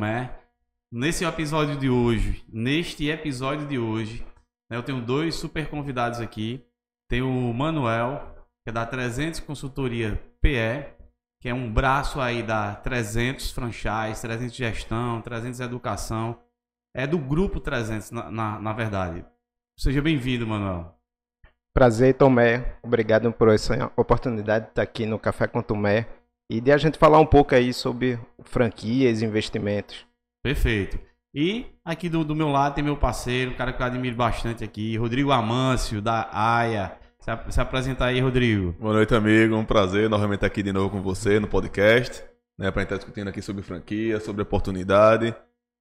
né? Nesse episódio de hoje, neste episódio de hoje, né, eu tenho dois super convidados aqui. Tem o Manuel, que é da 300 Consultoria PE, que é um braço aí da 300 Franchise, 300 Gestão, 300 Educação. É do grupo 300, na, na, na verdade. Seja bem-vindo, Manuel. Prazer, Tomé. Obrigado por essa oportunidade de estar aqui no Café com Tomé e de a gente falar um pouco aí sobre franquias, investimentos. Perfeito. E aqui do, do meu lado tem meu parceiro, um cara que eu admiro bastante aqui, Rodrigo Amâncio, da AIA. Se, ap se apresentar aí, Rodrigo. Boa noite, amigo. Um prazer novamente estar aqui de novo com você no podcast, né, para estar tá discutindo aqui sobre franquia, sobre oportunidade.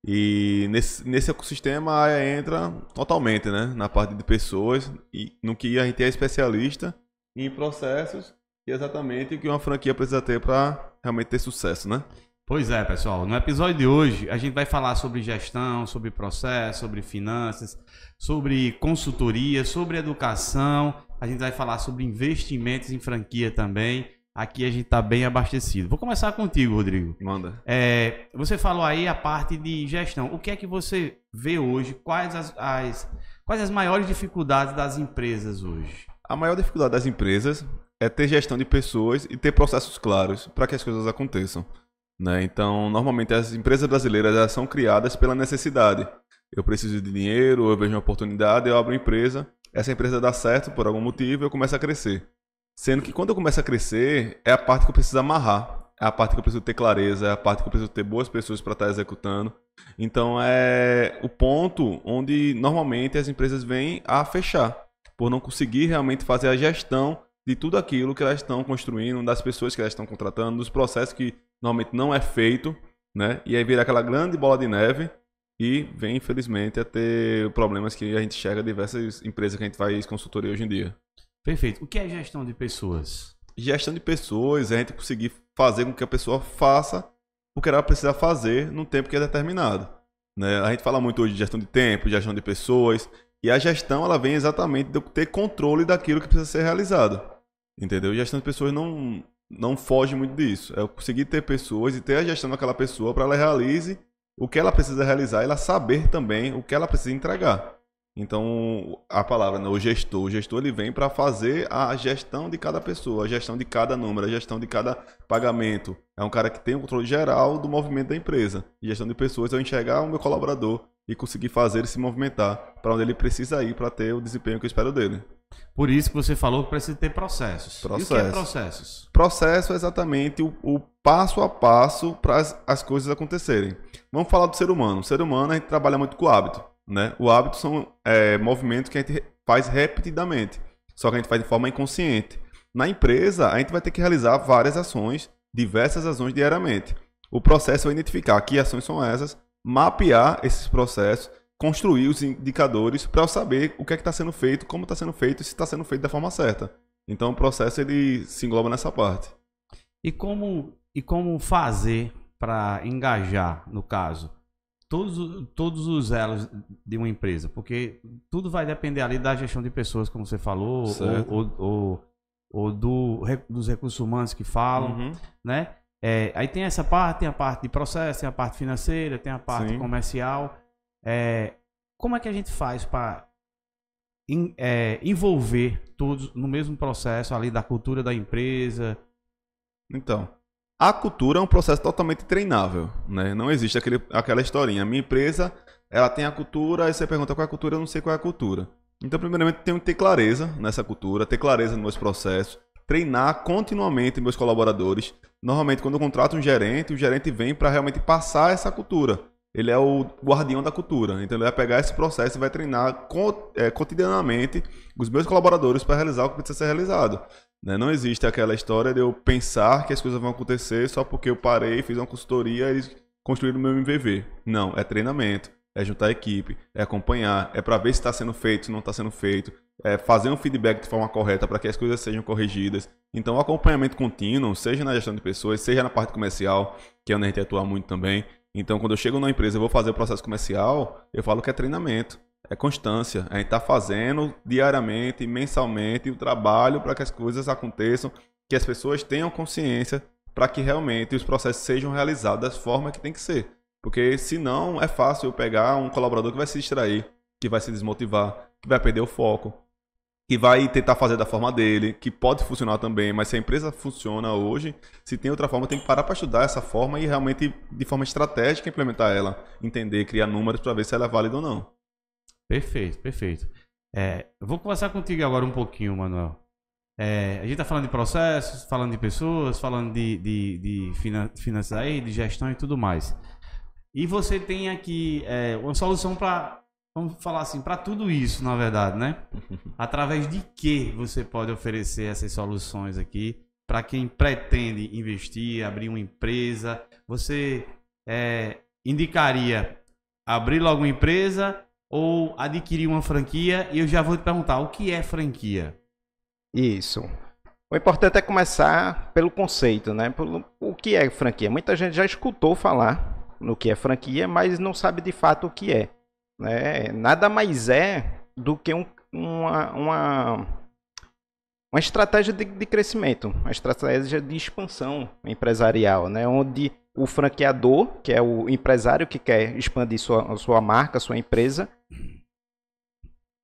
E nesse, nesse ecossistema a área entra totalmente né, na parte de pessoas, e no que a gente é especialista em processos exatamente o que uma franquia precisa ter para realmente ter sucesso, né? Pois é, pessoal. No episódio de hoje, a gente vai falar sobre gestão, sobre processo, sobre finanças, sobre consultoria, sobre educação. A gente vai falar sobre investimentos em franquia também. Aqui a gente está bem abastecido. Vou começar contigo, Rodrigo. Manda. É, você falou aí a parte de gestão. O que é que você vê hoje? Quais as, as, quais as maiores dificuldades das empresas hoje? A maior dificuldade das empresas é ter gestão de pessoas e ter processos claros para que as coisas aconteçam. Né? Então, normalmente as empresas brasileiras elas são criadas pela necessidade. Eu preciso de dinheiro, eu vejo uma oportunidade, eu abro uma empresa, essa empresa dá certo por algum motivo, eu começo a crescer. Sendo que quando eu começo a crescer, é a parte que eu preciso amarrar, é a parte que eu preciso ter clareza, é a parte que eu preciso ter boas pessoas para estar tá executando. Então é o ponto onde normalmente as empresas vêm a fechar, por não conseguir realmente fazer a gestão de tudo aquilo que elas estão construindo, das pessoas que elas estão contratando, dos processos que normalmente não é feito, né? E aí vira aquela grande bola de neve e vem, infelizmente, a ter problemas que a gente a diversas empresas que a gente faz consultoria hoje em dia. Perfeito. O que é gestão de pessoas? Gestão de pessoas é a gente conseguir fazer com que a pessoa faça o que ela precisa fazer no tempo que é determinado. Né? A gente fala muito hoje de gestão de tempo, gestão de pessoas, e a gestão, ela vem exatamente de ter controle daquilo que precisa ser realizado. Entendeu? E a gestão de pessoas não, não foge muito disso. É eu conseguir ter pessoas e ter a gestão daquela pessoa para ela realize o que ela precisa realizar e ela saber também o que ela precisa entregar. Então, a palavra, né, o gestor, o gestor ele vem para fazer a gestão de cada pessoa, a gestão de cada número, a gestão de cada pagamento. É um cara que tem o controle geral do movimento da empresa. E gestão de pessoas, eu enxergar o meu colaborador, e conseguir fazer ele se movimentar para onde ele precisa ir para ter o desempenho que eu espero dele. Por isso que você falou que precisa ter processos. Processos. E o que é processos? Processo é exatamente o, o passo a passo para as, as, coisas acontecerem. Vamos falar do ser humano. O ser humano a gente trabalha muito com o hábito. Né? O hábito são é, movimentos que a gente faz repetidamente, só que a gente faz de forma inconsciente. Na empresa, a gente vai ter que realizar várias ações, diversas ações diariamente. O processo é identificar que ações são essas mapear esses processos, construir os indicadores para saber o que é que está sendo feito, como está sendo feito e se está sendo feito da forma certa. Então o processo ele se engloba nessa parte. E como, e como fazer para engajar, no caso, todos, todos os elos de uma empresa? Porque tudo vai depender ali da gestão de pessoas, como você falou, ou, ou, ou, ou, do, dos recursos humanos que falam, uhum. né? É, aí tem essa parte, tem a parte de processo, tem a parte financeira, tem a parte Sim. comercial. É, como é que a gente faz para é, envolver todos no mesmo processo ali da cultura da empresa? Então, a cultura é um processo totalmente treinável, né? Não existe aquele, aquela historinha. Minha empresa, ela tem a cultura, aí você pergunta qual é a cultura, eu não sei qual é a cultura. Então, primeiramente, tem que ter clareza nessa cultura, ter clareza nos meus processos, treinar continuamente meus colaboradores. Normalmente, quando eu contrato um gerente, o gerente vem para realmente passar essa cultura. Ele é o guardião da cultura. Então, ele vai pegar esse processo e vai treinar é, cotidianamente os meus colaboradores para realizar o que precisa ser realizado. Né? Não existe aquela história de eu pensar que as coisas vão acontecer só porque eu parei, fiz uma consultoria e construí construíram o meu MVV. Não, é treinamento, é juntar a equipe, é acompanhar, é para ver se está sendo feito, se não está sendo feito, é, fazer um feedback de forma correta para que as coisas sejam corrigidas. Então, o acompanhamento contínuo, seja na gestão de pessoas, seja na parte comercial, que é onde a gente atua muito também. Então, quando eu chego na empresa e vou fazer o processo comercial, eu falo que é treinamento, é constância. A gente está fazendo diariamente, mensalmente, o trabalho para que as coisas aconteçam, que as pessoas tenham consciência para que realmente os processos sejam realizados da forma que tem que ser. Porque senão é fácil eu pegar um colaborador que vai se distrair, que vai se desmotivar, que vai perder o foco, que vai tentar fazer da forma dele, que pode funcionar também, mas se a empresa funciona hoje, se tem outra forma, tem que parar para estudar essa forma e realmente, de forma estratégica, implementar ela, entender, criar números para ver se ela é válida ou não. Perfeito, perfeito. É, vou conversar contigo agora um pouquinho, Manuel. É, a gente está falando de processos, falando de pessoas, falando de, de, de finanças aí, de gestão e tudo mais. E você tem aqui é, uma solução para vamos falar assim, para tudo isso, na verdade, né? Através de que você pode oferecer essas soluções aqui para quem pretende investir, abrir uma empresa? Você é, indicaria abrir logo uma empresa ou adquirir uma franquia? E eu já vou te perguntar, o que é franquia? Isso. O importante é começar pelo conceito, né? Pelo, o que é franquia? Muita gente já escutou falar no que é franquia, mas não sabe de fato o que é. Né? Nada mais é do que um, uma, uma, uma estratégia de, de crescimento, uma estratégia de expansão empresarial, né? onde o franqueador, que é o empresário que quer expandir sua, sua marca, sua empresa,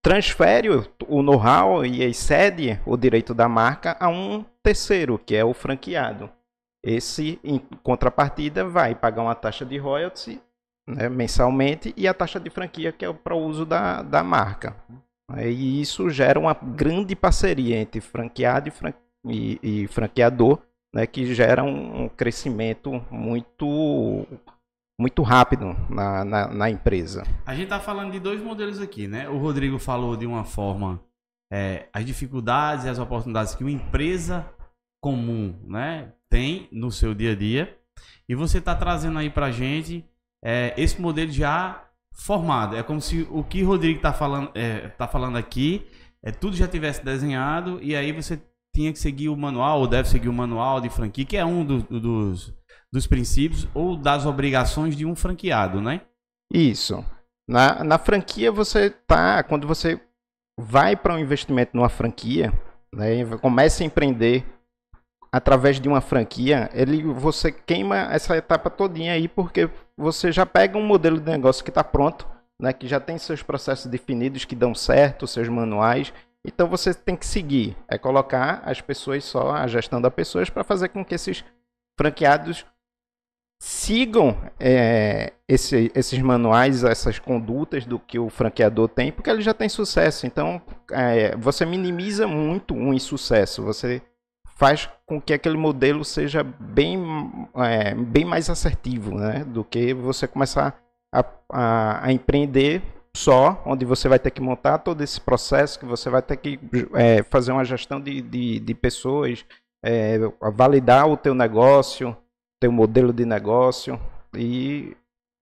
transfere o know-how e excede o direito da marca a um terceiro, que é o franqueado. Esse, em contrapartida, vai pagar uma taxa de royalties né, mensalmente e a taxa de franquia que é para o uso da, da marca. E isso gera uma grande parceria entre franqueado e, fran e, e franqueador, né, que gera um, um, crescimento muito muito rápido na, na, na empresa. A gente está falando de dois modelos aqui, né? O Rodrigo falou de uma forma é, as dificuldades e as oportunidades que uma empresa comum, né, tem no seu dia a dia. E você está trazendo aí para gente é, esse modelo já formado. É como se o que o Rodrigo está falando, é, tá falando aqui, é, tudo já tivesse desenhado e aí você tinha que seguir o manual, ou deve seguir o manual de franquia, que é um do, do, dos, dos princípios ou das obrigações de um franqueado, né? Isso. Na, na franquia você tá, quando você vai para um investimento numa franquia, né, começa a empreender através de uma franquia, ele você queima essa etapa todinha aí porque você já pega um modelo de negócio que está pronto, né, que já tem seus processos definidos que dão certo, seus manuais. Então você tem que seguir, é colocar as pessoas só, a gestão das pessoas para fazer com que esses franqueados sigam é, esse, esses manuais, essas condutas do que o franqueador tem, porque ele já tem sucesso. Então, é, você minimiza muito um insucesso. Você faz com que aquele modelo seja bem, é, bem mais assertivo né? do que você começar a, a, a, empreender só, onde você vai ter que montar todo esse processo, que você vai ter que é, fazer uma gestão de, de, de pessoas, é, validar o teu negócio, teu modelo de negócio e,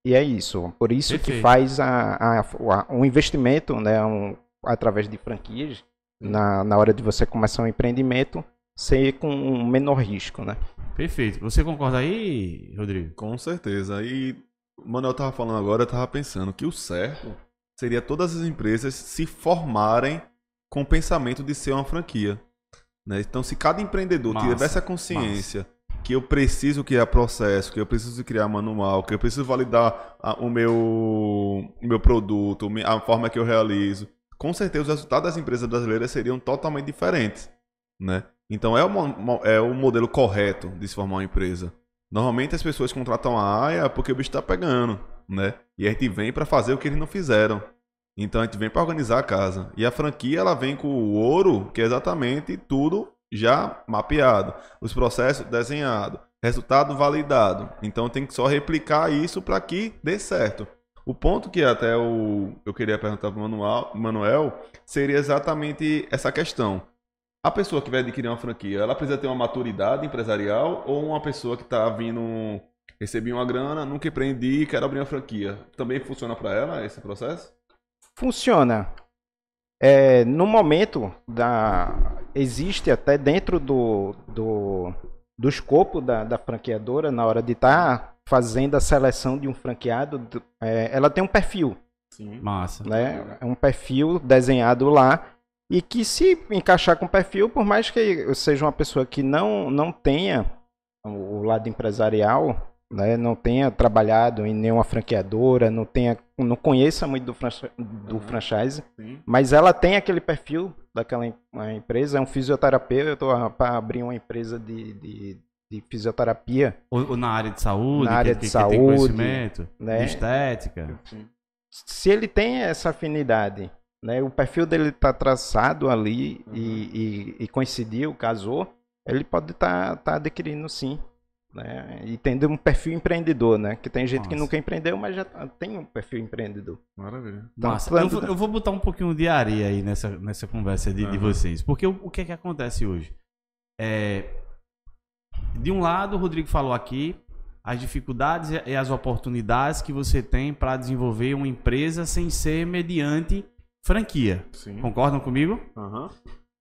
e é isso. Por isso Perfeito. que faz a, a, a, um investimento né, um, através de franquias na, na hora de você começar um empreendimento sem ir com um menor risco, né? Perfeito. Você concorda aí, Rodrigo? Com certeza. E o Manuel tava falando agora, eu tava pensando que o certo seria todas as empresas se formarem com o pensamento de ser uma franquia. Né? Então, se cada empreendedor massa, tivesse a consciência massa. que eu preciso criar processo, que eu preciso criar manual, que eu preciso validar a, ah, o meu, o meu produto, a forma que eu realizo, com certeza os resultados das empresas brasileiras seriam totalmente diferentes. Né? Então é o, é o modelo correto de se formar uma empresa. Normalmente as pessoas contratam a AIA porque o bicho está pegando, né? E a gente vem para fazer o que eles não fizeram. Então a gente vem para organizar a casa. E a franquia ela vem com o ouro, que é exatamente tudo já mapeado, os processos desenhados, resultado validado. Então tem que só replicar isso para que dê certo. O ponto que até eu, eu queria perguntar para o Manuel seria exatamente essa questão. A pessoa que vai adquirir uma franquia, ela precisa ter uma maturidade empresarial ou uma pessoa que está vindo, recebi uma grana, nunca empreendi e quero abrir uma franquia? Também funciona para ela esse processo? Funciona. É, no momento, da, existe até dentro do, do, do escopo da, da franqueadora, na hora de estar tá fazendo a seleção de um franqueado, é, ela tem um perfil. Sim. Massa. Né? É um perfil desenhado lá e que se encaixar com o perfil, por mais que eu seja uma pessoa que não, não tenha o lado empresarial, né, não tenha trabalhado em nenhuma franqueadora, não tenha, não conheça muito do, franchi do uhum. franchise, Sim. mas ela tem aquele perfil daquela empresa, é um fisioterapeuta para abrir uma empresa de, de, de fisioterapia. Ou, ou, na área de saúde, na área que, de que, saúde, que conhecimento, né? de estética. Se ele tem essa afinidade né? O perfil dele está traçado ali e, uhum. e, e, coincidiu, casou, ele pode estar tá, tá adquirindo sim. Né? E tendo um perfil empreendedor, né? Que tem gente Nossa. que nunca empreendeu, mas já tem um perfil empreendedor. Maravilha. Tá então, Eu, vou, eu vou botar um pouquinho de areia aí nessa, nessa conversa de, uhum. de vocês. Porque o, o que é que acontece hoje? É, de um lado, o Rodrigo falou aqui as dificuldades e as oportunidades que você tem para desenvolver uma empresa sem ser mediante franquia. Sim. Concordam comigo? Uhum.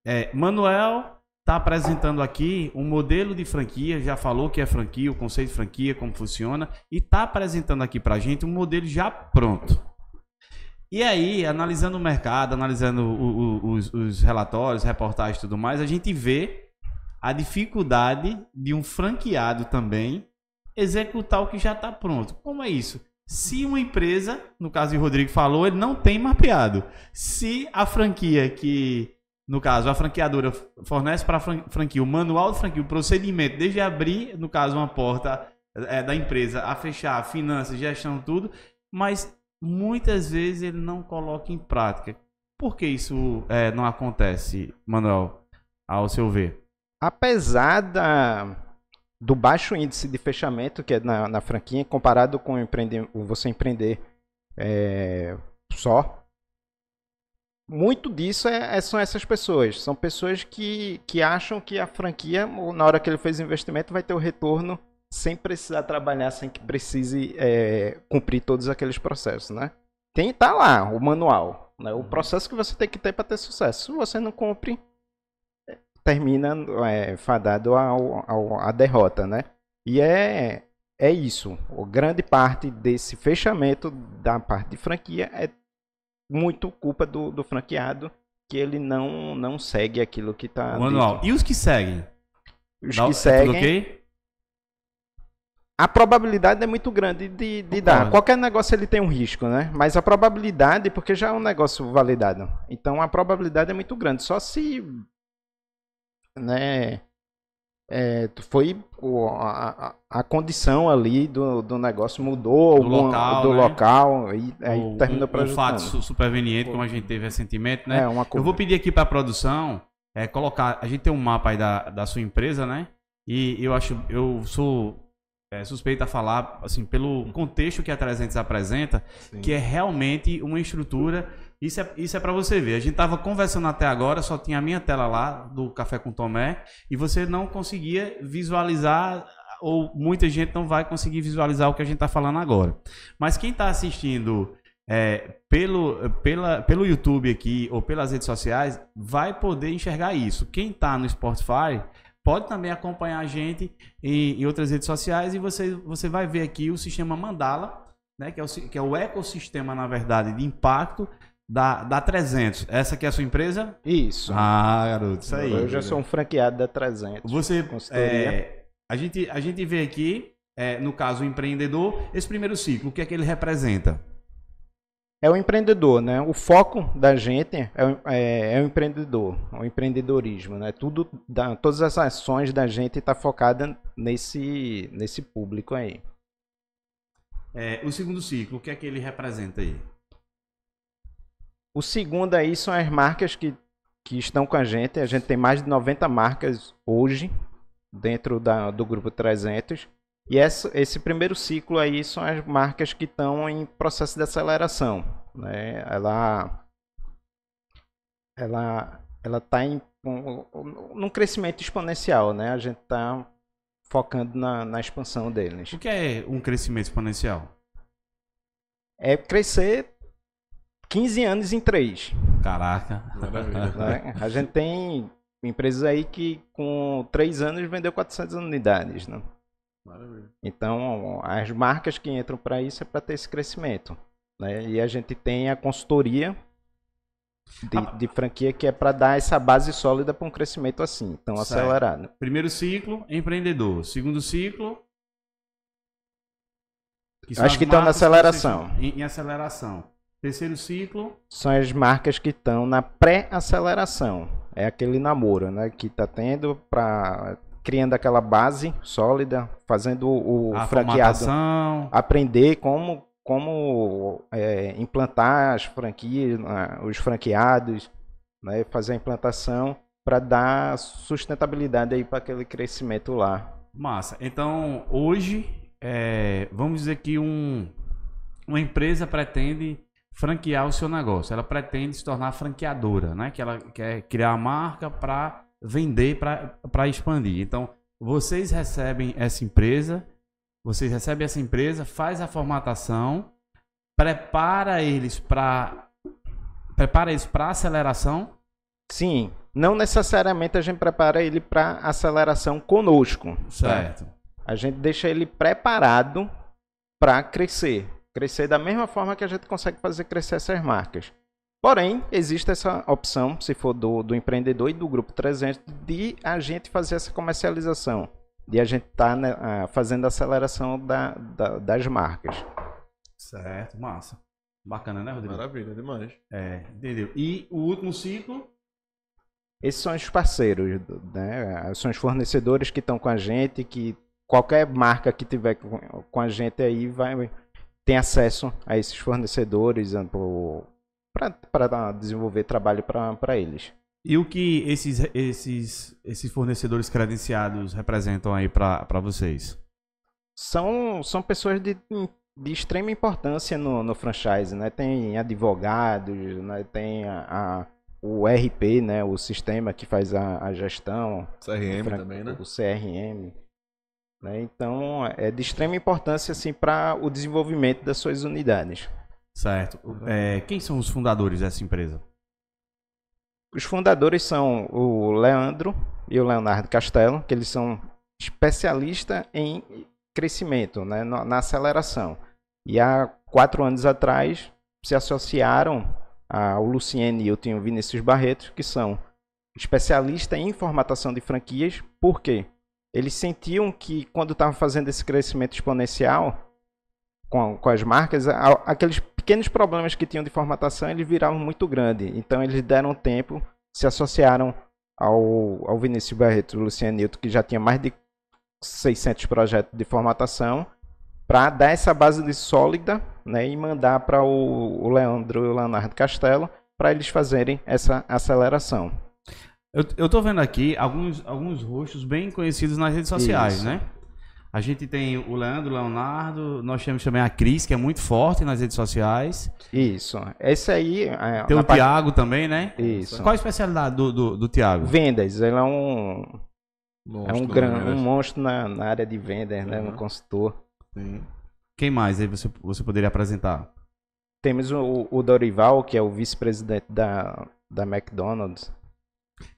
É, Manuel está apresentando aqui um modelo de franquia, já falou que é franquia, o conceito de franquia, como funciona, e está apresentando aqui para a gente um modelo já pronto. E aí, analisando o mercado, analisando o, o, os, os relatórios, reportagens e tudo mais, a gente vê a dificuldade de um franqueado também executar o que já está pronto. Como é isso? se uma empresa, no caso de o Rodrigo falou, ele não tem mapeado. Se a franquia que, no caso, a franqueadora fornece para a franquia o manual de franquia, o procedimento, desde abrir, no caso, uma porta é, da empresa, a fechar, finanças, gestão, tudo, mas muitas vezes ele não coloca em prática. Por que isso é, não acontece, Manuel, ao seu ver? Apesar da do baixo índice de fechamento que é na, na comparado com empreender, você empreender é, só. Muito disso é, é, são essas pessoas. São pessoas que, que acham que a franquia, na hora que ele fez o investimento, vai ter o retorno sem precisar trabalhar, sem que precise é, cumprir todos aqueles processos, né? Tem, tá lá o manual, né? o uhum. processo que você tem que ter para ter sucesso. Se você não cumpre, termina é, fadado ao, ao, à derrota, né? E é, é isso. O grande parte desse fechamento da parte de franquia é muito culpa do, do franqueado que ele não, não segue aquilo que está. Manual. E os que seguem? Os Dá, que é seguem. Okay? A probabilidade é muito grande de, de dar. Qualquer negócio ele tem um risco, né? Mas a probabilidade, porque já é um negócio validado. Então a probabilidade é muito grande. Só se né? É, foi a, a condição ali do, do negócio mudou do local, do né? local e aí o, para um, fato superveniente como a gente teve recentemente, né? É, uma Eu vou pedir aqui para a produção é, colocar, a gente tem um mapa aí da, da sua empresa, né? E eu acho, eu sou é, suspeito a falar assim pelo hum. contexto que a 300 apresenta, Sim. que é realmente uma estrutura isso é, isso é para você ver. A gente estava conversando até agora, só tinha a minha tela lá do Café com Tomé e você não conseguia visualizar ou muita gente não vai conseguir visualizar o que a gente está falando agora. Mas quem está assistindo é, pelo, pela, pelo YouTube aqui ou pelas redes sociais vai poder enxergar isso. Quem está no Spotify pode também acompanhar a gente em, em, outras redes sociais e você, você vai ver aqui o sistema Mandala, né, que, é o, que é o ecossistema, na verdade, de impacto da, da 300. Essa aqui é a sua empresa? Isso. Ah, garoto, isso aí. Eu já sou um franqueado da 300. Você, é, a, gente, a gente vê aqui, é, no caso, o empreendedor, esse primeiro ciclo, o que é que ele representa? É o empreendedor, né? O foco da gente é o, é, é o empreendedor, é o empreendedorismo, né? Tudo, da, todas as ações da gente está focada nesse, nesse público aí. É, o segundo ciclo, o que é que ele representa aí? O segundo aí são as marcas que, que estão com a gente. A gente tem mais de 90 marcas hoje dentro da, do grupo 300. E essa, esse primeiro ciclo aí são as marcas que estão em processo de aceleração. Né? Ela ela ela está em um, crescimento exponencial, né? A gente está focando na, na expansão deles. O que é um crescimento exponencial? É crescer 15 anos em 3. Caraca. Maravilha. Né? A gente tem empresas aí que com 3 anos vendeu 400 unidades, né? Maravilha. Então, as marcas que entram para isso é para ter esse crescimento. Né? E a gente tem a consultoria de, ah, de franquia que é para dar essa base sólida para um crescimento assim, tão certo. acelerado. Primeiro ciclo, empreendedor. Segundo ciclo. Que Acho que estão tá na aceleração. em, em aceleração. Terceiro ciclo. São as marcas que estão na pré-aceleração. É aquele namoro, né? Que está tendo para criando aquela base sólida, fazendo o a franqueado aprender como como é, implantar as franquias, os franqueados, né? Fazer a implantação para dar sustentabilidade aí para aquele crescimento lá. Massa. Então hoje é, vamos dizer que um, uma empresa pretende franquear o seu negócio. Ela pretende se tornar franqueadora, né? Que ela quer criar a marca para vender, para expandir. Então, vocês recebem essa empresa, vocês recebem essa empresa, faz a formatação, prepara eles para prepara eles para aceleração. Sim, não necessariamente a gente prepara ele para aceleração conosco. Tá? Certo. Tá? A gente deixa ele preparado para crescer crescer da mesma forma que a gente consegue fazer crescer essas marcas. Porém, existe essa opção, se for do, do empreendedor e do grupo 300, de a gente fazer essa comercialização, de a gente estar tá, né, ah, fazendo a aceleração da, da, das marcas. Certo, massa. Bacana, né, Rodrigo? Maravilha, demais. É, entendeu? E o último ciclo? Esses são os parceiros, né? São os fornecedores que estão com a gente, que qualquer marca que tiver com a gente aí vai tem acesso a esses fornecedores né, para desenvolver trabalho para eles. E o que esses, esses, esses fornecedores credenciados representam aí para vocês? São, são pessoas de, de extrema importância no, no franchise, né? Tem advogados, né? tem a, a o RP, né? O sistema que faz a, a gestão. CRM também, né? O CRM. Né? Então, é de extrema importância assim, para o desenvolvimento das suas unidades. Certo. É, quem são os fundadores dessa empresa? Os fundadores são o Leandro e o Leonardo Castelo, que eles são especialistas em crescimento, né, na aceleração. E há quatro anos atrás se associaram ao Luciene Newton e o Vinícius Barreto, que são especialistas em formatação de franquias. Por quê? eles sentiam que quando estavam fazendo esse crescimento exponencial com, com as marcas, aqueles pequenos problemas que tinham de formatação eles viravam muito grande. Então eles deram tempo, se associaram ao, ao Vinícius Barreto e Luciano Newton, que já tinha mais de 600 projetos de formatação, para dar essa base de sólida né, e mandar para o, o Leandro e o Leonardo Castelo para eles fazerem essa aceleração. Eu, eu tô vendo aqui alguns, alguns rostos bem conhecidos nas redes sociais, Isso. né? A gente tem o Leandro, o Leonardo, nós temos também a Cris, que é muito forte nas redes sociais. Isso. Esse aí. É, tem o parte... Tiago também, né? Isso. Qual a especialidade do, do, do Tiago? Vendas. Ele é um. Monstro, é um, né, gran, um monstro na, na, área de vendas, uhum. né? Um consultor. Sim. Quem mais aí você, você poderia apresentar? Temos o, o Dorival, que é o vice-presidente da, da McDonald's.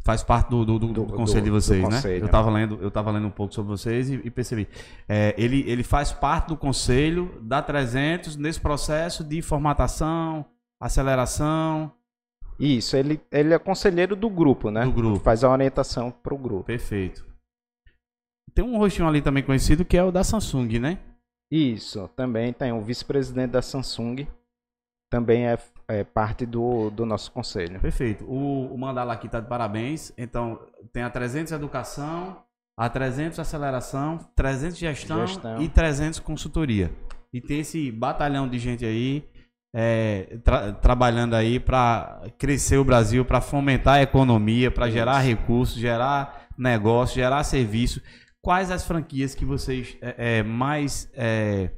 Faz parte do, do, do, do conselho de vocês, né? eu estava né? lendo, eu tava lendo um pouco sobre vocês e, e percebi. É, ele, ele faz parte do conselho da 300 nesse processo de formatação, aceleração. Isso, ele, ele é conselheiro do grupo, né? Do grupo. faz a orientação para o grupo. Perfeito. Tem um rostinho ali também conhecido que é o da Samsung, né? Isso, também tem o vice-presidente da Samsung. Também é é, parte do, do nosso conselho. Perfeito. O, o Mandala aqui está de parabéns. Então, tem a 300 Educação, a 300 Aceleração, 300 Gestão, gestão. e 300 Consultoria. E tem esse batalhão de gente aí é, tra trabalhando aí para crescer o Brasil, para fomentar a economia, para gerar recursos, gerar negócio, gerar serviço. Quais as franquias que vocês é, é mais é,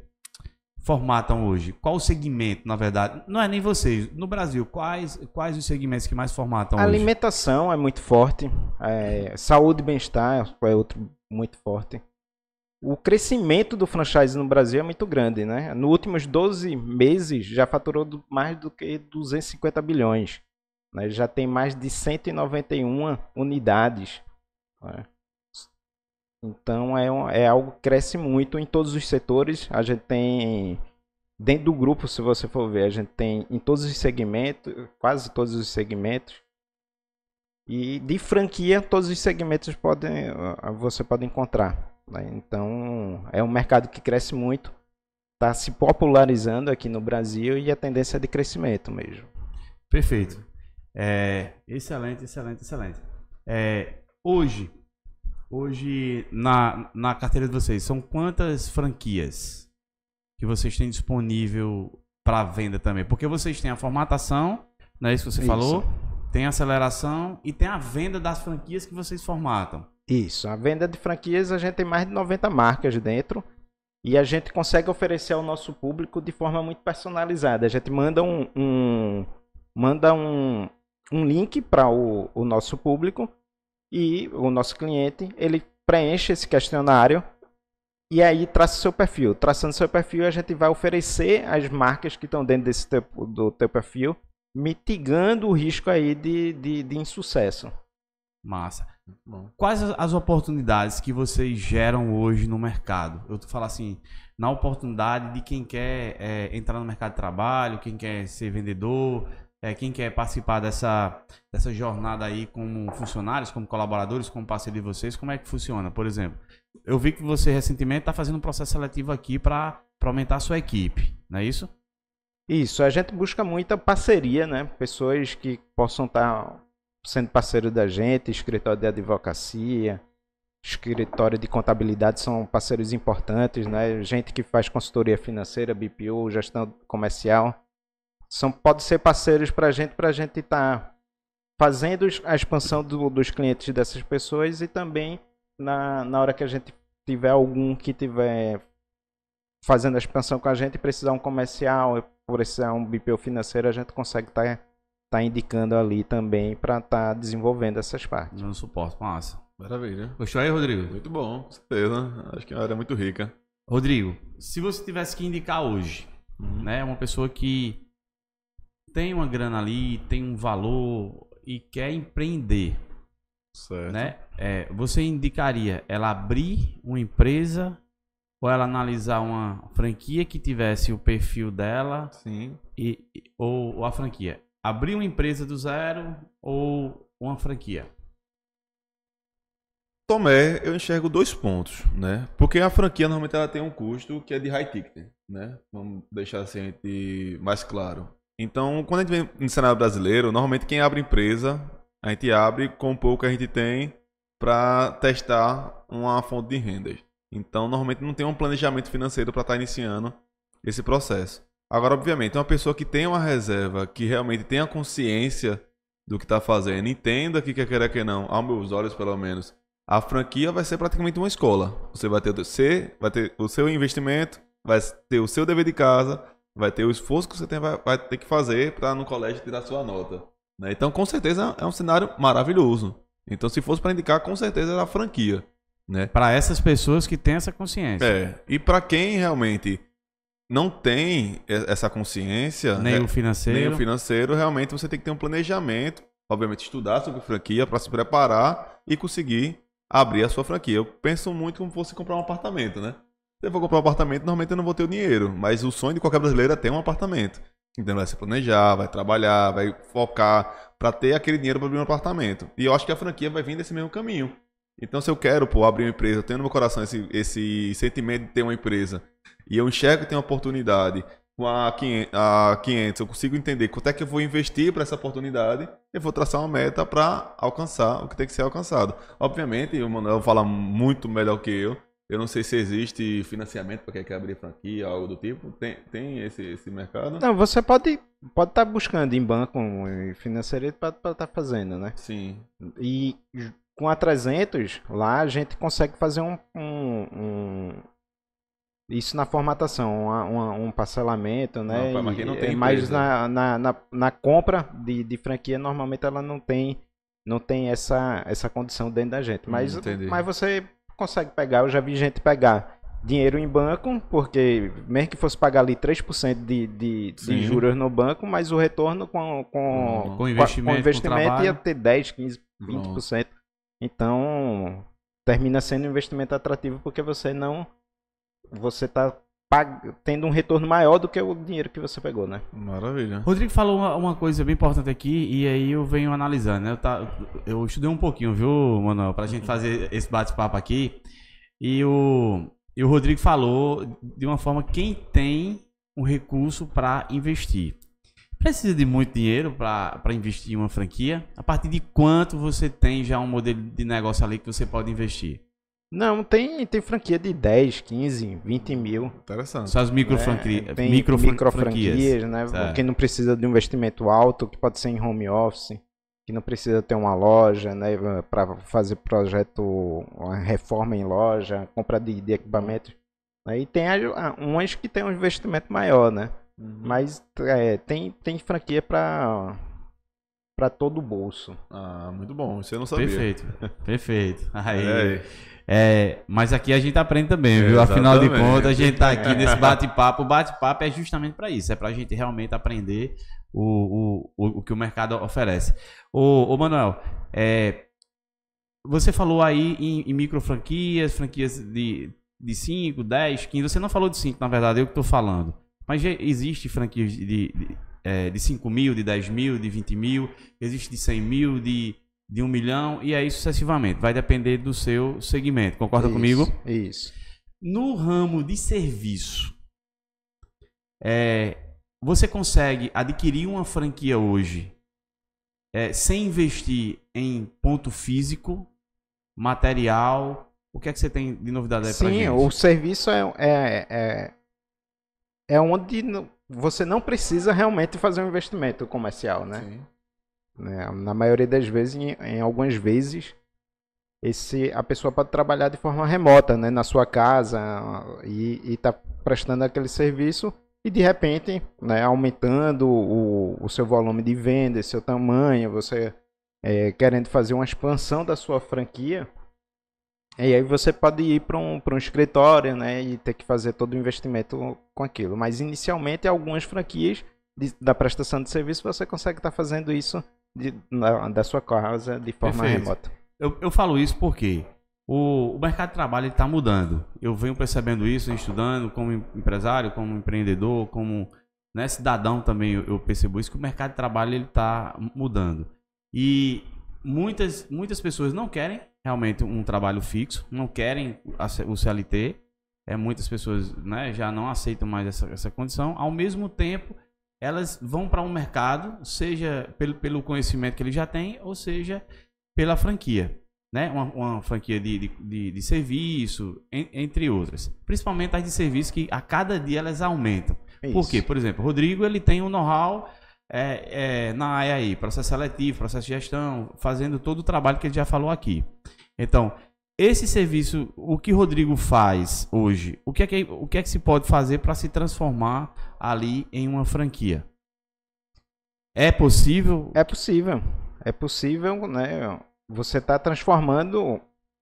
formatam hoje? Qual o segmento, na verdade? Não é nem vocês. No Brasil, quais, quais os segmentos que mais formatam Alimentação hoje? é muito forte. É, saúde e bem-estar é outro muito forte. O crescimento do franchise no Brasil é muito grande, né? Nos últimos 12 meses já faturou mais do que 250 bilhões. Né? Já tem mais de 191 unidades. Né? Então é, um, é algo que cresce muito em todos os setores. A gente tem dentro do grupo, se você for ver, a gente tem em todos os segmentos, quase todos os segmentos. E de franquia, todos os segmentos podem, ah, você pode encontrar. Né? Então é um mercado que cresce muito, está se popularizando aqui no Brasil e a tendência é de crescimento mesmo. Perfeito. É, excelente, excelente, excelente. É, hoje, hoje na, na carteira de vocês, são quantas franquias que vocês têm disponível para venda também? Porque vocês têm a formatação, não é isso que você isso. falou? Tem a aceleração e tem a venda das franquias que vocês formatam. Isso, a venda de franquias a gente tem mais de 90 marcas dentro e a gente consegue oferecer ao nosso público de forma muito personalizada. A gente manda um, um manda um, um link para o, o nosso público e o nosso cliente ele preenche esse questionário e aí traça seu perfil. Traçando seu perfil, a gente vai oferecer as marcas que estão dentro desse teu, do teu perfil, mitigando o risco aí de, de, de insucesso. Massa. Quais as oportunidades que vocês geram hoje no mercado? Eu tô falando assim, na oportunidade de quem quer é, entrar no mercado de trabalho, quem quer ser vendedor, é, quem quer participar dessa, dessa jornada aí como funcionários, como colaboradores, como parceiro de vocês, como é que funciona? Por exemplo, eu vi que você recentemente está fazendo um processo seletivo aqui para aumentar a sua equipe, não é isso? Isso, a gente busca muita parceria, né? Pessoas que possam estar tá sendo parceiro da gente, escritório de advocacia, escritório de contabilidade são parceiros importantes, né? Gente que faz consultoria financeira, BPO, gestão comercial são pode ser parceiros para a gente, para a gente estar tá fazendo a expansão do, dos clientes dessas pessoas e também na, na hora que a gente tiver algum que tiver fazendo a expansão com a gente, precisar um comercial, precisar um BPO financeiro, a gente consegue estar tá, tá indicando ali também para estar tá desenvolvendo essas partes. Não suporte massa. Maravilha. Gostou aí, Rodrigo? Muito bom, com certeza. Acho que é uma área muito rica. Rodrigo, se você tivesse que indicar hoje, uhum. né, uma pessoa que tem uma grana ali, tem um valor e quer empreender. Certo. Né? É, você indicaria ela abrir uma empresa ou ela analisar uma franquia que tivesse o perfil dela? Sim. E, ou, ou a franquia? Abrir uma empresa do zero ou uma franquia? Tomé, eu enxergo dois pontos, né? Porque a franquia normalmente ela tem um custo que é de high ticket, né? Vamos deixar assim mais claro. Então, quando a gente vem no cenário brasileiro, normalmente quem abre empresa, a gente abre com o pouco que a gente tem para testar uma fonte de rendas. Então, normalmente não tem um planejamento financeiro para estar tá iniciando esse processo. Agora, obviamente, uma pessoa que tem uma reserva, que realmente tenha consciência do que está fazendo, entenda que quer querer que não, aos meus olhos pelo menos, a franquia vai ser praticamente uma escola. Você vai ter, você vai ter o seu investimento, vai ter o seu dever de casa, vai ter o esforço que você tem, vai, vai ter que fazer para no colégio tirar sua nota. Né? Então, com certeza, é um cenário maravilhoso. Então, se fosse para indicar, com certeza era a franquia. Né? Para essas pessoas que têm essa consciência. É, e para quem realmente não tem essa consciência, nem né? o financeiro, nem o financeiro, realmente você tem que ter um planejamento, obviamente estudar sobre franquia para se preparar e conseguir abrir a sua franquia. Eu penso muito como se fosse comprar um apartamento, né? Se eu for comprar um apartamento, normalmente eu não vou ter o dinheiro. Mas o sonho de qualquer brasileiro é ter um apartamento. Então vai se planejar, vai trabalhar, vai focar para ter aquele dinheiro para abrir um apartamento. E eu acho que a franquia vai vir desse mesmo caminho. Então se eu quero, pô, abrir uma empresa, eu tenho no meu coração esse, esse sentimento de ter uma empresa e eu enxergo que tem uma oportunidade com a 500, eu consigo entender quanto é que eu vou investir para essa oportunidade, eu vou traçar uma meta para alcançar o que tem que ser alcançado. Obviamente, o Manuel fala muito melhor que eu, eu não sei se existe financiamento para quem quer abrir franquia, algo do tipo. Tem, tem esse, esse mercado? Não, você pode estar pode tá buscando em banco e financeiro para estar tá fazendo, né? Sim. E com a 300, lá a gente consegue fazer um. um, um isso na formatação, um um parcelamento, né? Não, mas é não tem mas na, na, na, na, compra de, de franquia, normalmente ela não tem não tem essa, essa condição dentro da gente. Mas, hum, Entendi. mas você consegue pegar, eu já vi gente pegar dinheiro em banco, porque mesmo que fosse pagar ali 3% de, de, de juros no banco, mas o retorno com, com, uhum. com, com investimento, com investimento com ia ter 10, 15, 20%. Bom. Então, termina sendo um investimento atrativo porque você não você está tendo um retorno maior do que o dinheiro que você pegou, né? Maravilha. Rodrigo falou uma, coisa bem importante aqui e aí eu venho analisando, né? Eu, tá, eu estudei um pouquinho, viu, Manuel, a gente fazer esse bate-papo aqui. E o, e o Rodrigo falou de uma forma quem tem um recurso para investir. Precisa de muito dinheiro para investir em uma franquia? A partir de quanto você tem já um modelo de negócio ali que você pode investir? Não, tem, tem franquia de 10, 15, 20 mil. Interessante. São as micro, franqui... é, tem micro, micro né? franquias, franquias né? Certo. Que não precisa de um investimento alto, que pode ser em home office, que não precisa ter uma loja, né? Para fazer projeto, uma reforma em loja, compra de, de equipamentos. Né? E tem ah, umas que tem um investimento maior, né? Uhum. Mas é, tem, tem franquia para para todo o bolso. Ah, muito bom. Você não sabia. Perfeito. Perfeito. Aí. É. É, mas aqui a gente aprende também, é, viu? Exatamente. Afinal de contas, a gente está aqui nesse bate-papo. O bate-papo é justamente para isso, é para a gente realmente aprender o, o, o, que o mercado oferece. Ô, ô Manuel, é, você falou aí em, em micro franquias, franquias de, de 5, 10, 15. Você não falou de 5, na verdade, é eu que estou falando. Mas já existe franquias de, de, é, de 5 mil, de 10 mil, de 20 mil, existe de 100 mil, de de um milhão e aí sucessivamente. Vai depender do seu segmento. Concorda isso, comigo? Isso. No ramo de serviço, é, você consegue adquirir uma franquia hoje é, sem investir em ponto físico, material? O que é que você tem de novidade aí para gente? Sim, o serviço é, é, é, é onde você não precisa realmente fazer um investimento comercial, né? Sim. Né? Na maioria das vezes, em, em algumas vezes, esse a pessoa pode trabalhar de forma remota, né, na sua casa e está prestando aquele serviço e de repente, né, aumentando o, o seu volume de venda, seu tamanho, você é, querendo fazer uma expansão da sua franquia, e aí você pode ir para um, um escritório, né, e ter que fazer todo o investimento com aquilo. Mas inicialmente, algumas franquias de, da prestação de serviço você consegue estar tá fazendo isso de, na, da sua casa de forma Perfeito. remota. Eu, eu falo isso porque o, o mercado de trabalho está mudando. Eu venho percebendo isso, estudando como empresário, como empreendedor, como né, cidadão também. Eu, eu percebo isso que o mercado de trabalho ele está mudando e muitas muitas pessoas não querem realmente um trabalho fixo, não querem o CLT. É, muitas pessoas né, já não aceitam mais essa, essa condição. Ao mesmo tempo, elas vão para um mercado, seja pelo, pelo conhecimento que ele já tem, ou seja pela franquia. Né? Uma, uma franquia de, de, de, de serviço, en, entre outras. Principalmente as de serviço que a cada dia elas aumentam. É Por quê? Por exemplo, o Rodrigo ele tem um know-how é, é, na área aí, processo seletivo, processo de gestão, fazendo todo o trabalho que ele já falou aqui. Então, esse serviço, o que Rodrigo faz hoje, o que é que, o que, é que se pode fazer para se transformar ali em uma franquia? É possível? É possível. É possível, né? Você está transformando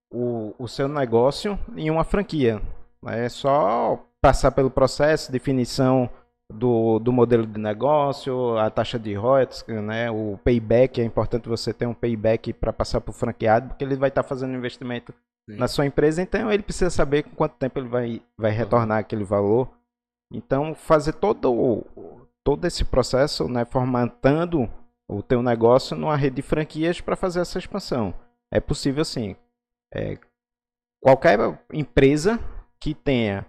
o, o seu negócio em uma franquia. Né? É só passar pelo processo, definição do, do modelo de negócio, a taxa de royalties, né, o payback, é importante você ter um payback para passar para o franqueado, porque ele vai estar tá fazendo investimento Sim. na sua empresa, então ele precisa saber com quanto tempo ele vai, vai uhum. retornar aquele valor. Então, fazer todo, todo esse processo, né, formatando o teu negócio numa rede de franquias para fazer essa expansão. É possível sim. É, qualquer empresa que tenha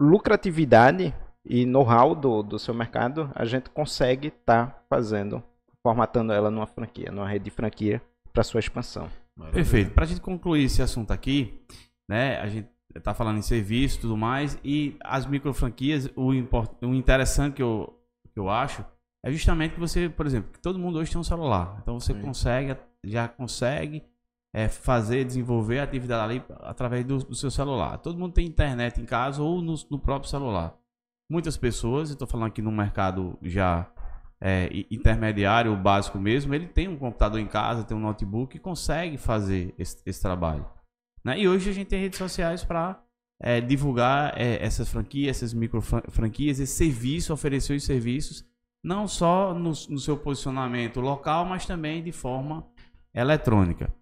lucratividade e know-how do, do seu mercado, a gente consegue estar tá fazendo, formatando ela numa franquia, numa rede de franquia para sua expansão. Maravilha. Perfeito. Para a gente concluir esse assunto aqui, né, a gente está falando em serviço e tudo mais, e as micro franquias, o, import, o interessante que eu, que eu acho é justamente que você, por exemplo, que todo mundo hoje tem um celular, então você Sim. consegue, já consegue é, fazer, desenvolver a atividade ali através do, do, seu celular. Todo mundo tem internet em casa ou no, no próprio celular muitas pessoas, estou falando aqui no mercado já é, intermediário, básico mesmo, ele tem um computador em casa, tem um notebook e consegue fazer esse, esse trabalho. Né? E hoje a gente tem redes sociais para é, divulgar é, essas franquias, essas micro franquias, esse serviço, oferecer os serviços, não só no, no seu posicionamento local, mas também de forma eletrônica.